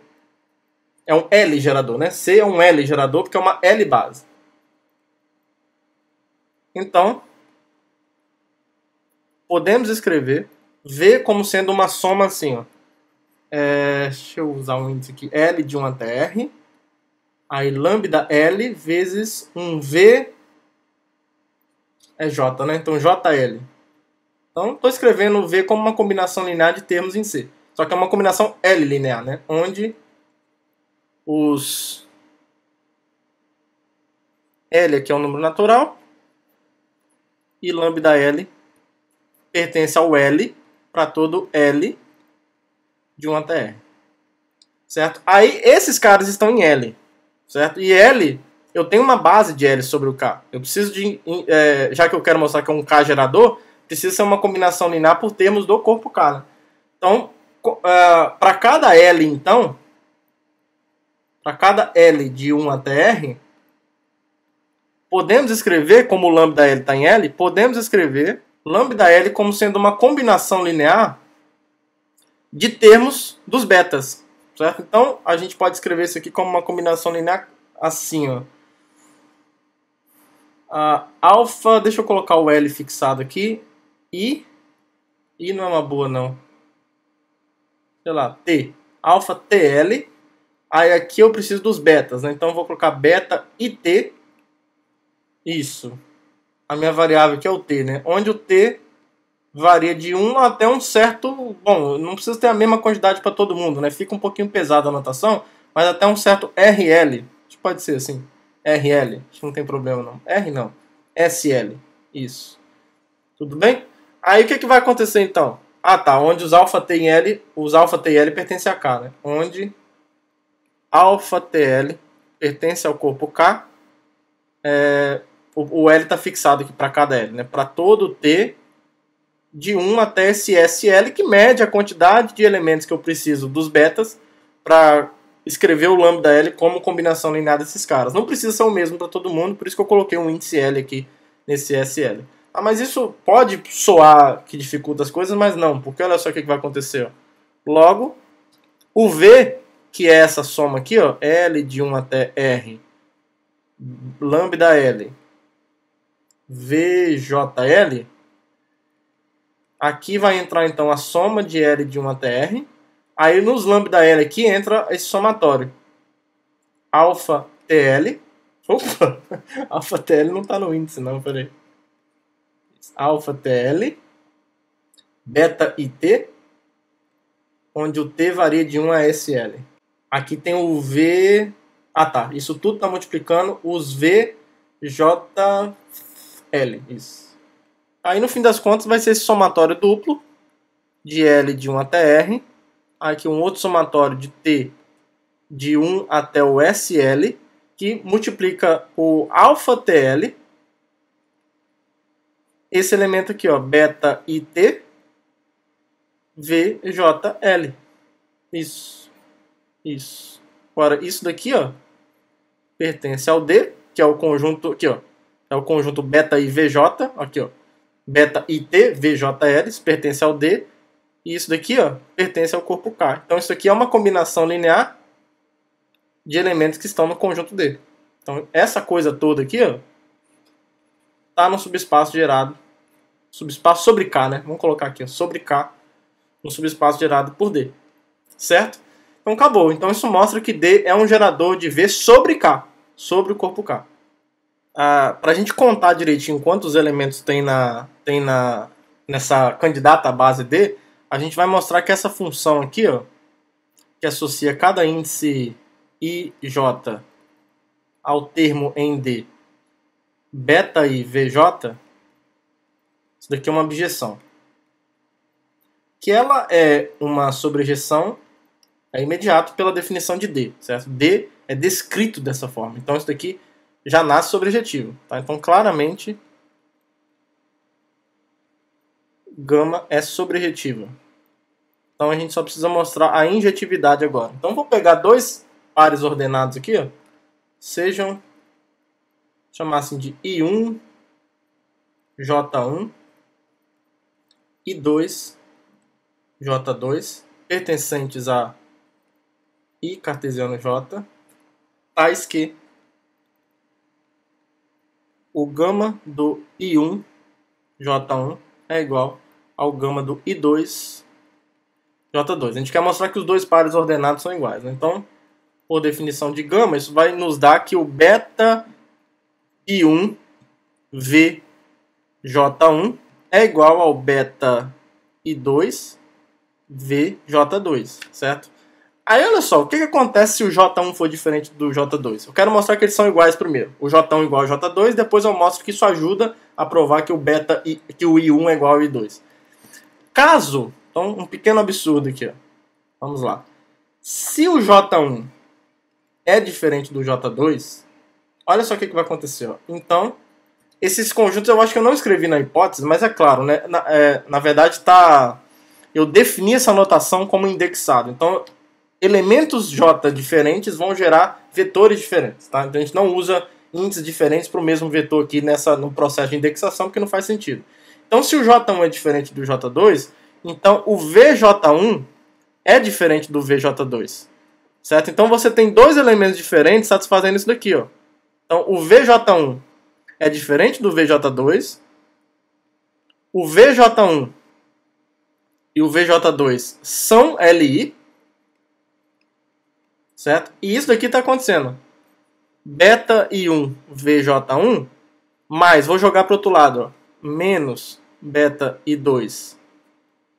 é um L gerador, né? C é um L gerador porque é uma L base. Então, podemos escrever V como sendo uma soma assim, ó. É, deixa eu usar um índice aqui, L de 1 até R. Aí, lambda L vezes um V é J, né? Então JL. Então, estou escrevendo V como uma combinação linear de termos em C. Só que é uma combinação L linear, né? Onde os L aqui é um número natural e lambda L pertence ao L para todo L de 1 até R. Certo? Aí esses caras estão em L. Certo? E L eu tenho uma base de L sobre o K. Eu preciso de, é, já que eu quero mostrar que é um K gerador, precisa ser uma combinação linear por termos do corpo K. Né? Então, uh, é, para cada L, então, para cada L de 1 até R, podemos escrever, como lambda L está em L, podemos escrever lambda L como sendo uma combinação linear de termos dos betas, certo? Então, a gente pode escrever isso aqui como uma combinação linear assim, ó Uh, alfa, deixa eu colocar o L fixado aqui. I. I não é uma boa, não. Sei lá, T. Alfa TL. Aí aqui eu preciso dos betas, né? Então eu vou colocar beta e T. Isso. A minha variável aqui é o T, né? Onde o T varia de 1 até um certo... Bom, não precisa ter a mesma quantidade para todo mundo, né? Fica um pouquinho pesada a anotação, mas até um certo RL. pode ser assim. RL, acho que não tem problema não. R não. SL. Isso. Tudo bem? Aí o que, é que vai acontecer então? Ah tá, onde os alfa l os alfa l pertencem a K, né? Onde alfa l pertence ao corpo K, é, o, o, L está fixado aqui para cada L, né? Para todo T, de 1 até SSL, que mede a quantidade de elementos que eu preciso dos betas para escrever o lambda L como combinação linear desses caras. Não precisa ser o mesmo para todo mundo, por isso que eu coloquei um índice L aqui nesse SL. Ah, mas isso pode soar que dificulta as coisas, mas não, porque olha só o que vai acontecer. Logo, o V, que é essa soma aqui, ó, L de 1 até R, lambda L, VJL, aqui vai entrar então a soma de L de 1 até R, Aí nos lambda L aqui entra esse somatório. Alfa TL. Opa! Alfa TL não está no índice não, peraí. Alfa TL. Beta IT. Onde o T varia de 1 a SL. Aqui tem o V... Ah tá, isso tudo está multiplicando os VJL. Isso. Aí no fim das contas vai ser esse somatório duplo de L de 1 até R aqui um outro somatório de T de 1 até o SL, que multiplica o alfa tl esse elemento aqui, ó, beta IT, VJL. Isso. Isso. Agora, isso daqui, ó, pertence ao D, que é o conjunto, aqui, ó, é o conjunto beta e VJ, aqui, ó, beta IT, VJL, pertence ao D, e isso daqui, ó, pertence ao corpo K. Então isso aqui é uma combinação linear de elementos que estão no conjunto D. Então essa coisa toda aqui, ó, tá no subespaço gerado, subespaço sobre K, né? Vamos colocar aqui, ó, sobre K, no subespaço gerado por D. Certo? Então acabou. Então isso mostra que D é um gerador de V sobre K, sobre o corpo K. Ah, Para a gente contar direitinho quantos elementos tem na tem na nessa candidata à base D, a gente vai mostrar que essa função aqui, ó, que associa cada índice i, j, ao termo em D, beta i VJ, isso daqui é uma abjeção. Que ela é uma sobrejeção é imediato pela definição de D, certo? D é descrito dessa forma. Então isso daqui já nasce sobrejetivo, tá? Então claramente gama é sobrejetiva. Então a gente só precisa mostrar a injetividade agora. Então vou pegar dois pares ordenados aqui, ó. Sejam chamar assim de I1, J1 i 2, J2, pertencentes a I cartesiano J, tais que o gama do I1, J1 é igual ao gama do I2, J2. A gente quer mostrar que os dois pares ordenados são iguais. Né? Então, por definição de gama, isso vai nos dar que o beta I1 VJ1 é igual ao beta I2 VJ2, certo? Aí olha só, o que, que acontece se o J1 for diferente do J2? Eu quero mostrar que eles são iguais primeiro. O J1 igual ao J2, depois eu mostro que isso ajuda a provar que o beta I, que o I1 é igual ao I2. Caso então, um pequeno absurdo aqui. Ó. Vamos lá. Se o J1 é diferente do J2, olha só o que, que vai acontecer. Ó. Então, esses conjuntos eu acho que eu não escrevi na hipótese, mas é claro, né? na, é, na verdade tá, eu defini essa notação como indexado. Então, elementos J diferentes vão gerar vetores diferentes. Tá? Então, a gente não usa índices diferentes para o mesmo vetor aqui nessa, no processo de indexação, porque não faz sentido. Então, se o J1 é diferente do J2, então, o VJ1 é diferente do VJ2. Certo? Então, você tem dois elementos diferentes satisfazendo isso daqui. Ó. Então, o VJ1 é diferente do VJ2. O VJ1 e o VJ2 são LI. Certo? E isso daqui está acontecendo. Beta I1 VJ1 mais, vou jogar para o outro lado, ó, menos beta I2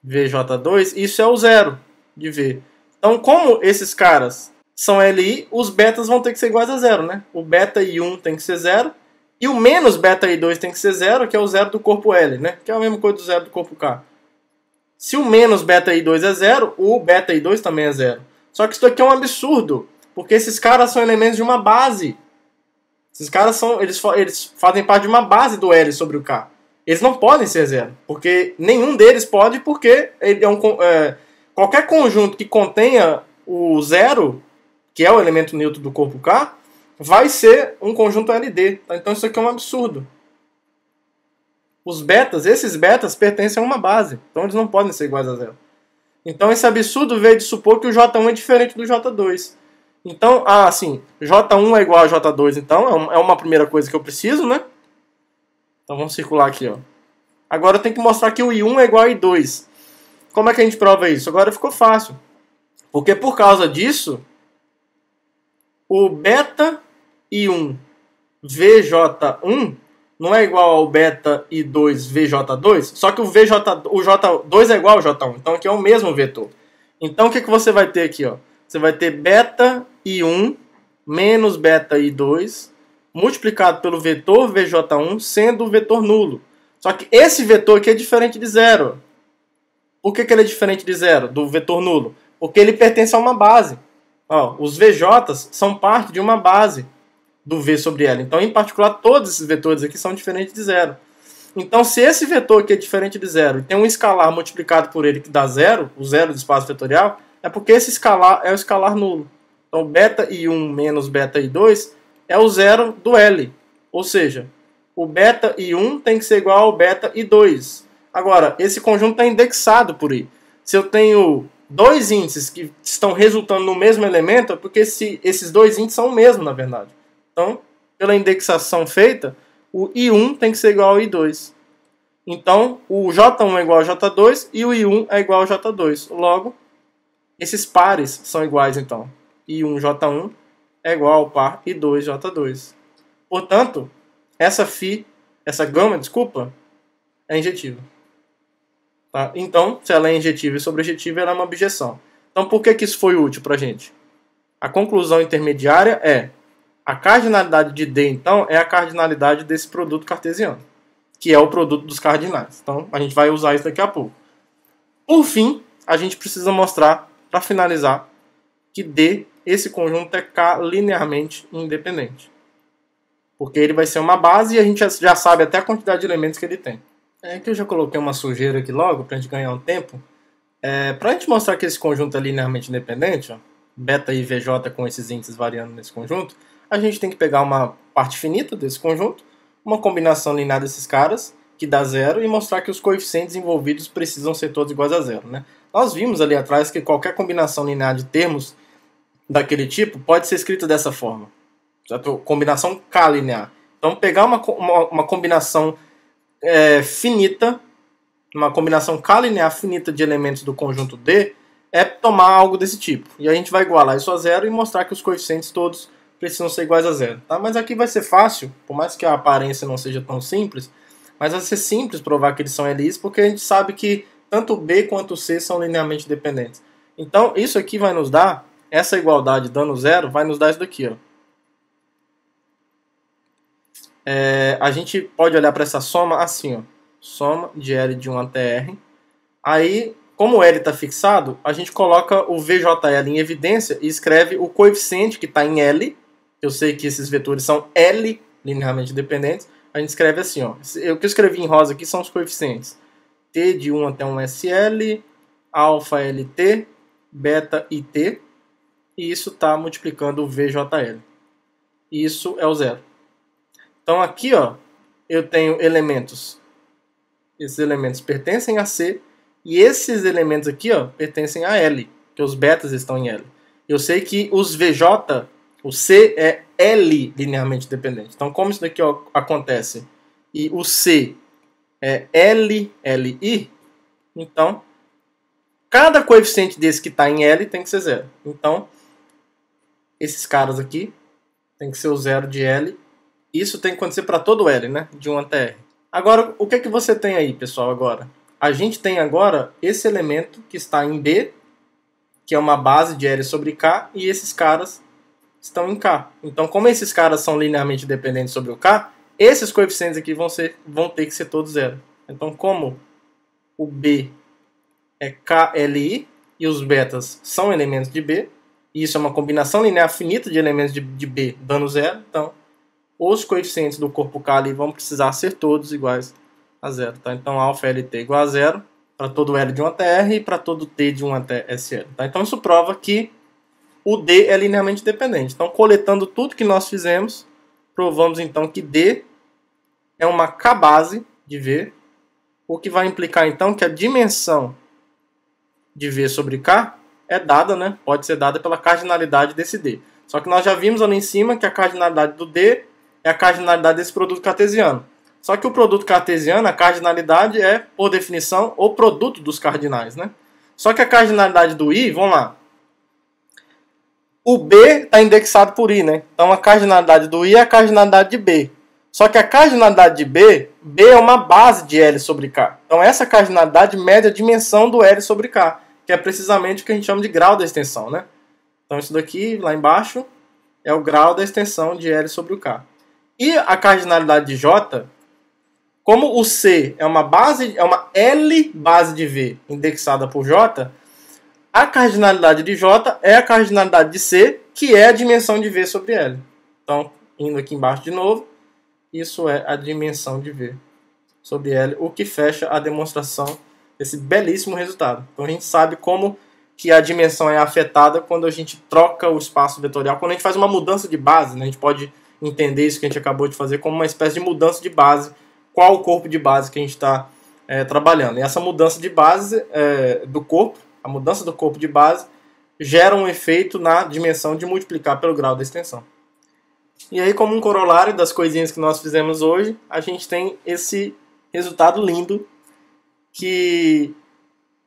VJ2, isso é o zero de V. Então, como esses caras são LI, os betas vão ter que ser iguais a zero, né? O beta I1 tem que ser zero, e o menos beta I2 tem que ser zero, que é o zero do corpo L, né? Que é a mesma coisa do zero do corpo K. Se o menos beta I2 é zero, o beta I2 também é zero. Só que isso aqui é um absurdo, porque esses caras são elementos de uma base. Esses caras são, eles, eles fazem parte de uma base do L sobre o K. Eles não podem ser zero, porque nenhum deles pode, porque ele é um, é, qualquer conjunto que contenha o zero, que é o elemento neutro do corpo K, vai ser um conjunto LD. Tá? Então isso aqui é um absurdo. Os betas, esses betas pertencem a uma base, então eles não podem ser iguais a zero. Então esse absurdo veio de supor que o J1 é diferente do J2. Então, ah, assim, J1 é igual a J2, então é, é uma primeira coisa que eu preciso, né? Então vamos circular aqui, ó. Agora eu tenho que mostrar que o I1 é igual a I2. Como é que a gente prova isso? Agora ficou fácil. Porque por causa disso, o beta I1 VJ1 não é igual ao beta I2 VJ2, só que o VJ o J2 é igual ao J1, então aqui é o mesmo vetor. Então o que, que você vai ter aqui? Ó? Você vai ter beta I1 menos beta I2 multiplicado pelo vetor VJ1 sendo o vetor nulo. Só que esse vetor aqui é diferente de zero. Por que, que ele é diferente de zero, do vetor nulo? Porque ele pertence a uma base. Ó, os VJs são parte de uma base do V sobre L. Então, em particular, todos esses vetores aqui são diferentes de zero. Então, se esse vetor aqui é diferente de zero e tem um escalar multiplicado por ele que dá zero, o zero do espaço vetorial, é porque esse escalar é o escalar nulo. Então, beta I1 menos beta I2 é o zero do L. Ou seja, o beta e 1 tem que ser igual ao beta e 2. Agora, esse conjunto está indexado por I. Se eu tenho dois índices que estão resultando no mesmo elemento, é porque esse, esses dois índices são o mesmo, na verdade. Então, pela indexação feita, o I1 tem que ser igual ao I2. Então, o J1 é igual a J2 e o I1 é igual a J2. Logo, esses pares são iguais, então. I1, J1 é igual ao par e 2J2. Portanto, essa φ, essa gama, desculpa, é injetiva. Tá? Então, se ela é injetiva e sobrejetiva, ela é uma objeção. Então, por que, que isso foi útil para a gente? A conclusão intermediária é a cardinalidade de D, então, é a cardinalidade desse produto cartesiano, que é o produto dos cardinais. Então, a gente vai usar isso daqui a pouco. Por fim, a gente precisa mostrar, para finalizar, que D esse conjunto é K linearmente independente. Porque ele vai ser uma base e a gente já sabe até a quantidade de elementos que ele tem. É que eu já coloquei uma sujeira aqui logo para a gente ganhar um tempo. É, para a gente mostrar que esse conjunto é linearmente independente, ó, beta e VJ com esses índices variando nesse conjunto, a gente tem que pegar uma parte finita desse conjunto, uma combinação linear desses caras, que dá zero, e mostrar que os coeficientes envolvidos precisam ser todos iguais a zero. Né? Nós vimos ali atrás que qualquer combinação linear de termos daquele tipo pode ser escrito dessa forma. Certo? Combinação K linear. Então, pegar uma, uma, uma combinação é, finita, uma combinação K linear finita de elementos do conjunto D, é tomar algo desse tipo. E a gente vai igualar isso a zero e mostrar que os coeficientes todos precisam ser iguais a zero. Tá? Mas aqui vai ser fácil, por mais que a aparência não seja tão simples, mas vai ser simples provar que eles são LIs, porque a gente sabe que tanto o B quanto o C são linearmente dependentes. Então, isso aqui vai nos dar essa igualdade dando zero vai nos dar isso daqui. Ó. É, a gente pode olhar para essa soma assim. Ó. Soma de L de 1 até R. Aí, como L está fixado, a gente coloca o VJL em evidência e escreve o coeficiente que está em L. Eu sei que esses vetores são L linearmente dependentes. A gente escreve assim. Ó. O que eu escrevi em rosa aqui são os coeficientes. T de 1 até 1 SL, alfa LT, beta IT e isso está multiplicando o VJL. Isso é o zero. Então aqui ó, eu tenho elementos. Esses elementos pertencem a C e esses elementos aqui ó, pertencem a L, que os betas estão em L. Eu sei que os VJ, o C é L linearmente dependente. Então como isso daqui ó, acontece e o C é L, L, I, então cada coeficiente desse que está em L tem que ser zero. Então esses caras aqui. Tem que ser o zero de L. Isso tem que acontecer para todo L, né? De 1 até R. Agora, o que, é que você tem aí, pessoal, agora? A gente tem agora esse elemento que está em B, que é uma base de L sobre K, e esses caras estão em K. Então, como esses caras são linearmente dependentes sobre o K, esses coeficientes aqui vão, ser, vão ter que ser todos zero. Então, como o B é KLI e os betas são elementos de B, isso é uma combinação linear finita de elementos de, de B dando zero, então os coeficientes do corpo K ali vão precisar ser todos iguais a zero. Tá? Então alfa LT igual a zero para todo L de 1 até R e para todo T de 1 até SL. Tá? Então isso prova que o D é linearmente dependente. Então coletando tudo que nós fizemos, provamos então que D é uma K-base de V, o que vai implicar então que a dimensão de V sobre K é dada, né? Pode ser dada pela cardinalidade desse D. Só que nós já vimos ali em cima que a cardinalidade do D é a cardinalidade desse produto cartesiano. Só que o produto cartesiano, a cardinalidade é, por definição, o produto dos cardinais, né? Só que a cardinalidade do I, vamos lá. O B está indexado por I, né? Então a cardinalidade do I é a cardinalidade de B. Só que a cardinalidade de B, B é uma base de L sobre K. Então essa cardinalidade mede a dimensão do L sobre K que é precisamente o que a gente chama de grau da extensão, né? Então isso daqui, lá embaixo, é o grau da extensão de L sobre o K. E a cardinalidade de J, como o C é uma base, é uma L base de V indexada por J, a cardinalidade de J é a cardinalidade de C, que é a dimensão de V sobre L. Então, indo aqui embaixo de novo, isso é a dimensão de V sobre L, o que fecha a demonstração esse belíssimo resultado. Então a gente sabe como que a dimensão é afetada quando a gente troca o espaço vetorial, quando a gente faz uma mudança de base, né? a gente pode entender isso que a gente acabou de fazer como uma espécie de mudança de base, qual o corpo de base que a gente está é, trabalhando. E essa mudança de base é, do corpo, a mudança do corpo de base, gera um efeito na dimensão de multiplicar pelo grau da extensão. E aí, como um corolário das coisinhas que nós fizemos hoje, a gente tem esse resultado lindo que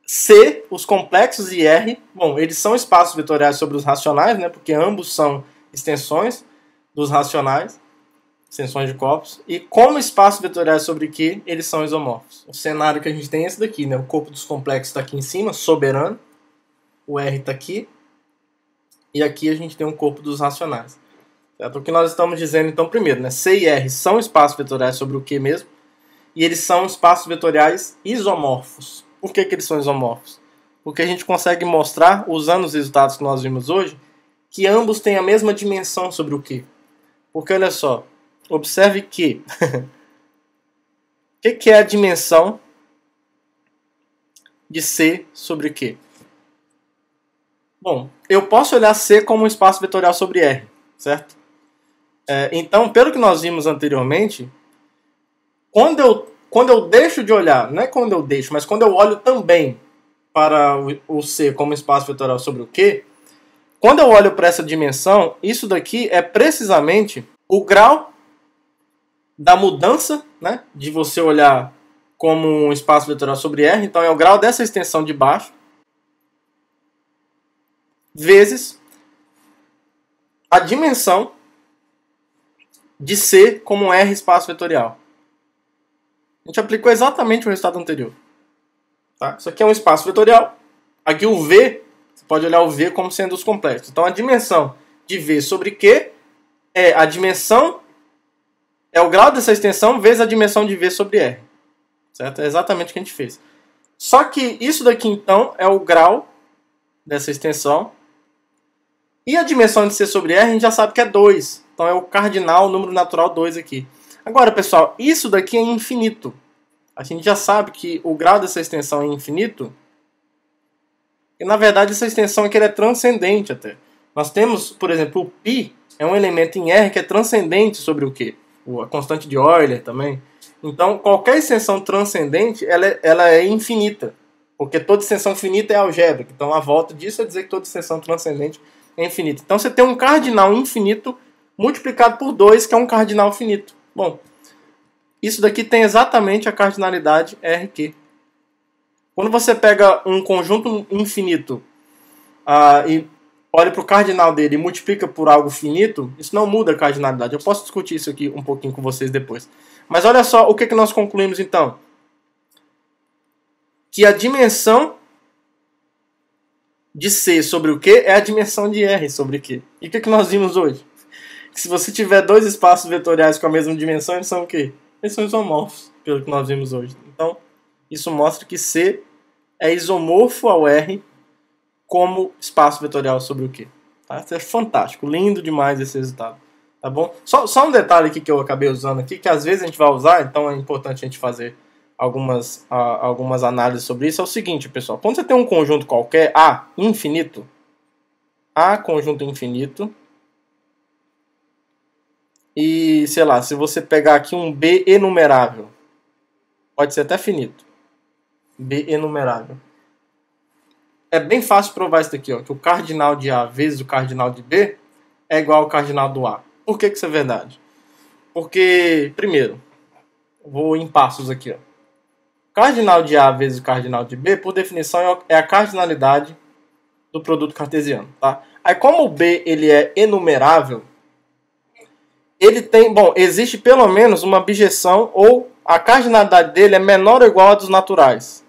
C, os complexos e R, bom, eles são espaços vetoriais sobre os racionais, né, porque ambos são extensões dos racionais, extensões de corpos, e como espaços vetoriais sobre Q, eles são isomorfos. O cenário que a gente tem é esse daqui, né, o corpo dos complexos está aqui em cima, soberano, o R está aqui, e aqui a gente tem um corpo dos racionais. Certo? O que nós estamos dizendo, então, primeiro, né, C e R são espaços vetoriais sobre o Q mesmo, e eles são espaços vetoriais isomorfos. Por que, que eles são isomorfos? Porque a gente consegue mostrar, usando os resultados que nós vimos hoje, que ambos têm a mesma dimensão sobre o que. Porque olha só, observe que. O que, que é a dimensão de C sobre o Q? Bom, eu posso olhar C como um espaço vetorial sobre R, certo? É, então, pelo que nós vimos anteriormente, quando eu, quando eu deixo de olhar, não é quando eu deixo, mas quando eu olho também para o, o ser como espaço vetorial sobre o que, quando eu olho para essa dimensão, isso daqui é precisamente o grau da mudança, né, de você olhar como um espaço vetorial sobre R, então é o grau dessa extensão de baixo, vezes a dimensão de C como R espaço vetorial. A gente aplicou exatamente o resultado anterior. Tá? Isso aqui é um espaço vetorial. Aqui o V, você pode olhar o V como sendo os complexos. Então a dimensão de V sobre Q é a dimensão, é o grau dessa extensão vezes a dimensão de V sobre R. Certo? É exatamente o que a gente fez. Só que isso daqui então é o grau dessa extensão. E a dimensão de C sobre R a gente já sabe que é 2. Então é o cardinal, o número natural 2 aqui. Agora, pessoal, isso daqui é infinito. A gente já sabe que o grau dessa extensão é infinito. E, na verdade, essa extensão aqui é transcendente até. Nós temos, por exemplo, o π é um elemento em R que é transcendente sobre o quê? A constante de Euler também. Então, qualquer extensão transcendente, ela é, ela é infinita. Porque toda extensão finita é algébrica. Então, a volta disso é dizer que toda extensão transcendente é infinita. Então, você tem um cardinal infinito multiplicado por 2, que é um cardinal finito. Bom, isso daqui tem exatamente a cardinalidade RQ. Quando você pega um conjunto infinito uh, e olha para o cardinal dele e multiplica por algo finito, isso não muda a cardinalidade. Eu posso discutir isso aqui um pouquinho com vocês depois. Mas olha só o que, que nós concluímos então. Que a dimensão de C sobre o Q é a dimensão de R sobre Q. E o que, que nós vimos hoje? se você tiver dois espaços vetoriais com a mesma dimensão, eles são o quê? Eles são isomorfos, pelo que nós vimos hoje. Então, isso mostra que C é isomorfo ao R como espaço vetorial sobre o quê? Tá? Isso é fantástico, lindo demais esse resultado. Tá bom? Só, só um detalhe aqui que eu acabei usando aqui, que às vezes a gente vai usar, então é importante a gente fazer algumas, algumas análises sobre isso, é o seguinte, pessoal. Quando você tem um conjunto qualquer, A infinito, A conjunto infinito, e, sei lá, se você pegar aqui um B enumerável, pode ser até finito. B enumerável. É bem fácil provar isso daqui, ó, que o cardinal de A vezes o cardinal de B é igual ao cardinal do A. Por que, que isso é verdade? Porque, primeiro, vou em passos aqui. Ó. Cardinal de A vezes o cardinal de B, por definição, é a cardinalidade do produto cartesiano. Tá? Aí, como o B ele é enumerável, ele tem, bom, existe pelo menos uma abjeção ou a cardinalidade dele é menor ou igual a dos naturais.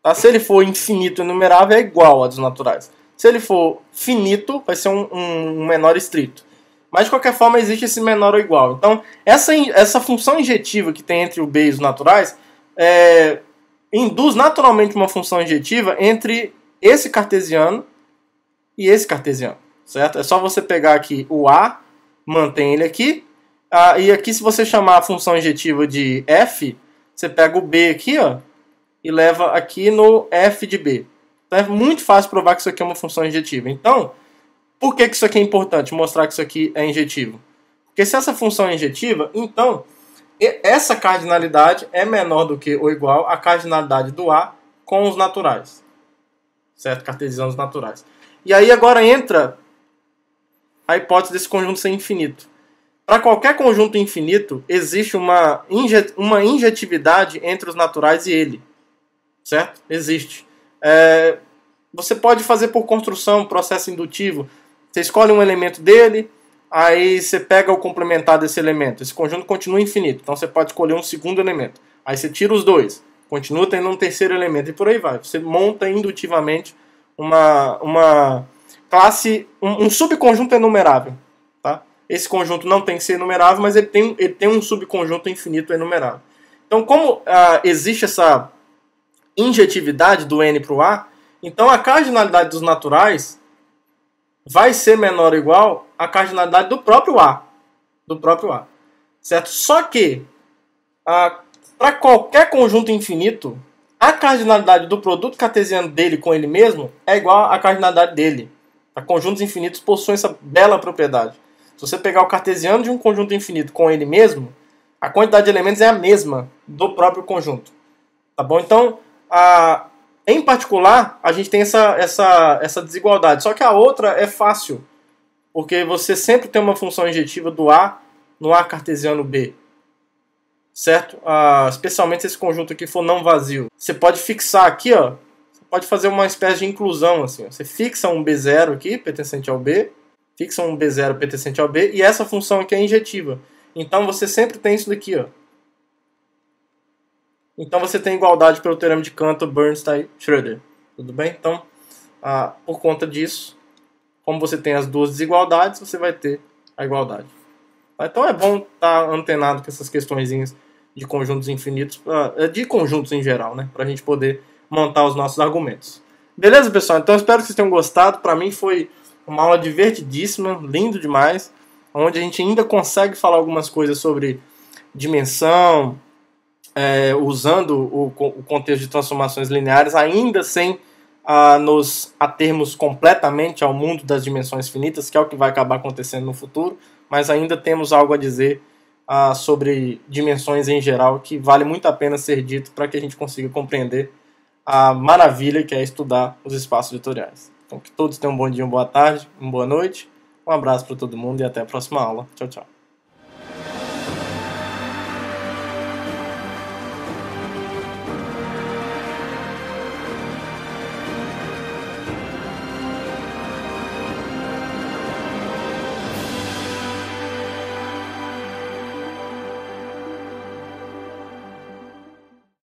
Tá? Se ele for infinito e numerável, é igual a dos naturais. Se ele for finito, vai ser um, um, um menor estrito. Mas de qualquer forma existe esse menor ou igual. Então, essa, essa função injetiva que tem entre o B e os naturais é, induz naturalmente uma função injetiva entre esse cartesiano e esse cartesiano. Certo? É só você pegar aqui o A, mantém ele aqui, ah, e aqui, se você chamar a função injetiva de f, você pega o b aqui ó, e leva aqui no f de b. Então é muito fácil provar que isso aqui é uma função injetiva. Então, por que, que isso aqui é importante, mostrar que isso aqui é injetivo? Porque se essa função é injetiva, então essa cardinalidade é menor do que ou igual à cardinalidade do A com os naturais. Certo? Cartesianos naturais. E aí agora entra a hipótese desse conjunto ser infinito. Para qualquer conjunto infinito, existe uma, injet, uma injetividade entre os naturais e ele. Certo? Existe. É, você pode fazer por construção, processo indutivo. Você escolhe um elemento dele, aí você pega o complementar desse elemento. Esse conjunto continua infinito, então você pode escolher um segundo elemento. Aí você tira os dois, continua tendo um terceiro elemento e por aí vai. Você monta indutivamente uma, uma classe, um, um subconjunto enumerável. Esse conjunto não tem que ser enumerável, mas ele tem, ele tem um subconjunto infinito enumerável. Então, como ah, existe essa injetividade do N para o A, então a cardinalidade dos naturais vai ser menor ou igual à cardinalidade do próprio A. Do próprio A. Certo? Só que, ah, para qualquer conjunto infinito, a cardinalidade do produto cartesiano dele com ele mesmo é igual à cardinalidade dele. A tá? conjuntos infinitos possuem essa bela propriedade você pegar o cartesiano de um conjunto infinito com ele mesmo, a quantidade de elementos é a mesma do próprio conjunto. Tá bom? Então, a, em particular, a gente tem essa, essa, essa desigualdade. Só que a outra é fácil, porque você sempre tem uma função injetiva do A no A cartesiano B. Certo? especialmente se esse conjunto aqui for não vazio. Você pode fixar aqui, ó. Você pode fazer uma espécie de inclusão, assim. Você fixa um B0 aqui, pertencente ao B que, que são B0, PT central B, e essa função aqui é injetiva. Então você sempre tem isso daqui, ó. Então você tem igualdade pelo teorema de Cantor, Bernstein, Schroeder Tudo bem? Então, ah, por conta disso, como você tem as duas desigualdades, você vai ter a igualdade. Tá? Então é bom estar tá antenado com essas questõezinhas de conjuntos infinitos, é, de conjuntos em geral, né? Para a gente poder montar os nossos argumentos. Beleza, pessoal? Então espero que vocês tenham gostado. Para mim foi uma aula divertidíssima, lindo demais, onde a gente ainda consegue falar algumas coisas sobre dimensão, é, usando o, o, contexto de transformações lineares, ainda sem ah, nos atermos completamente ao mundo das dimensões finitas, que é o que vai acabar acontecendo no futuro, mas ainda temos algo a dizer ah, sobre dimensões em geral que vale muito a pena ser dito para que a gente consiga compreender a maravilha que é estudar os espaços editoriais. Então que todos tenham um bom dia, uma boa tarde, uma boa noite. Um abraço para todo mundo e até a próxima aula. Tchau, tchau.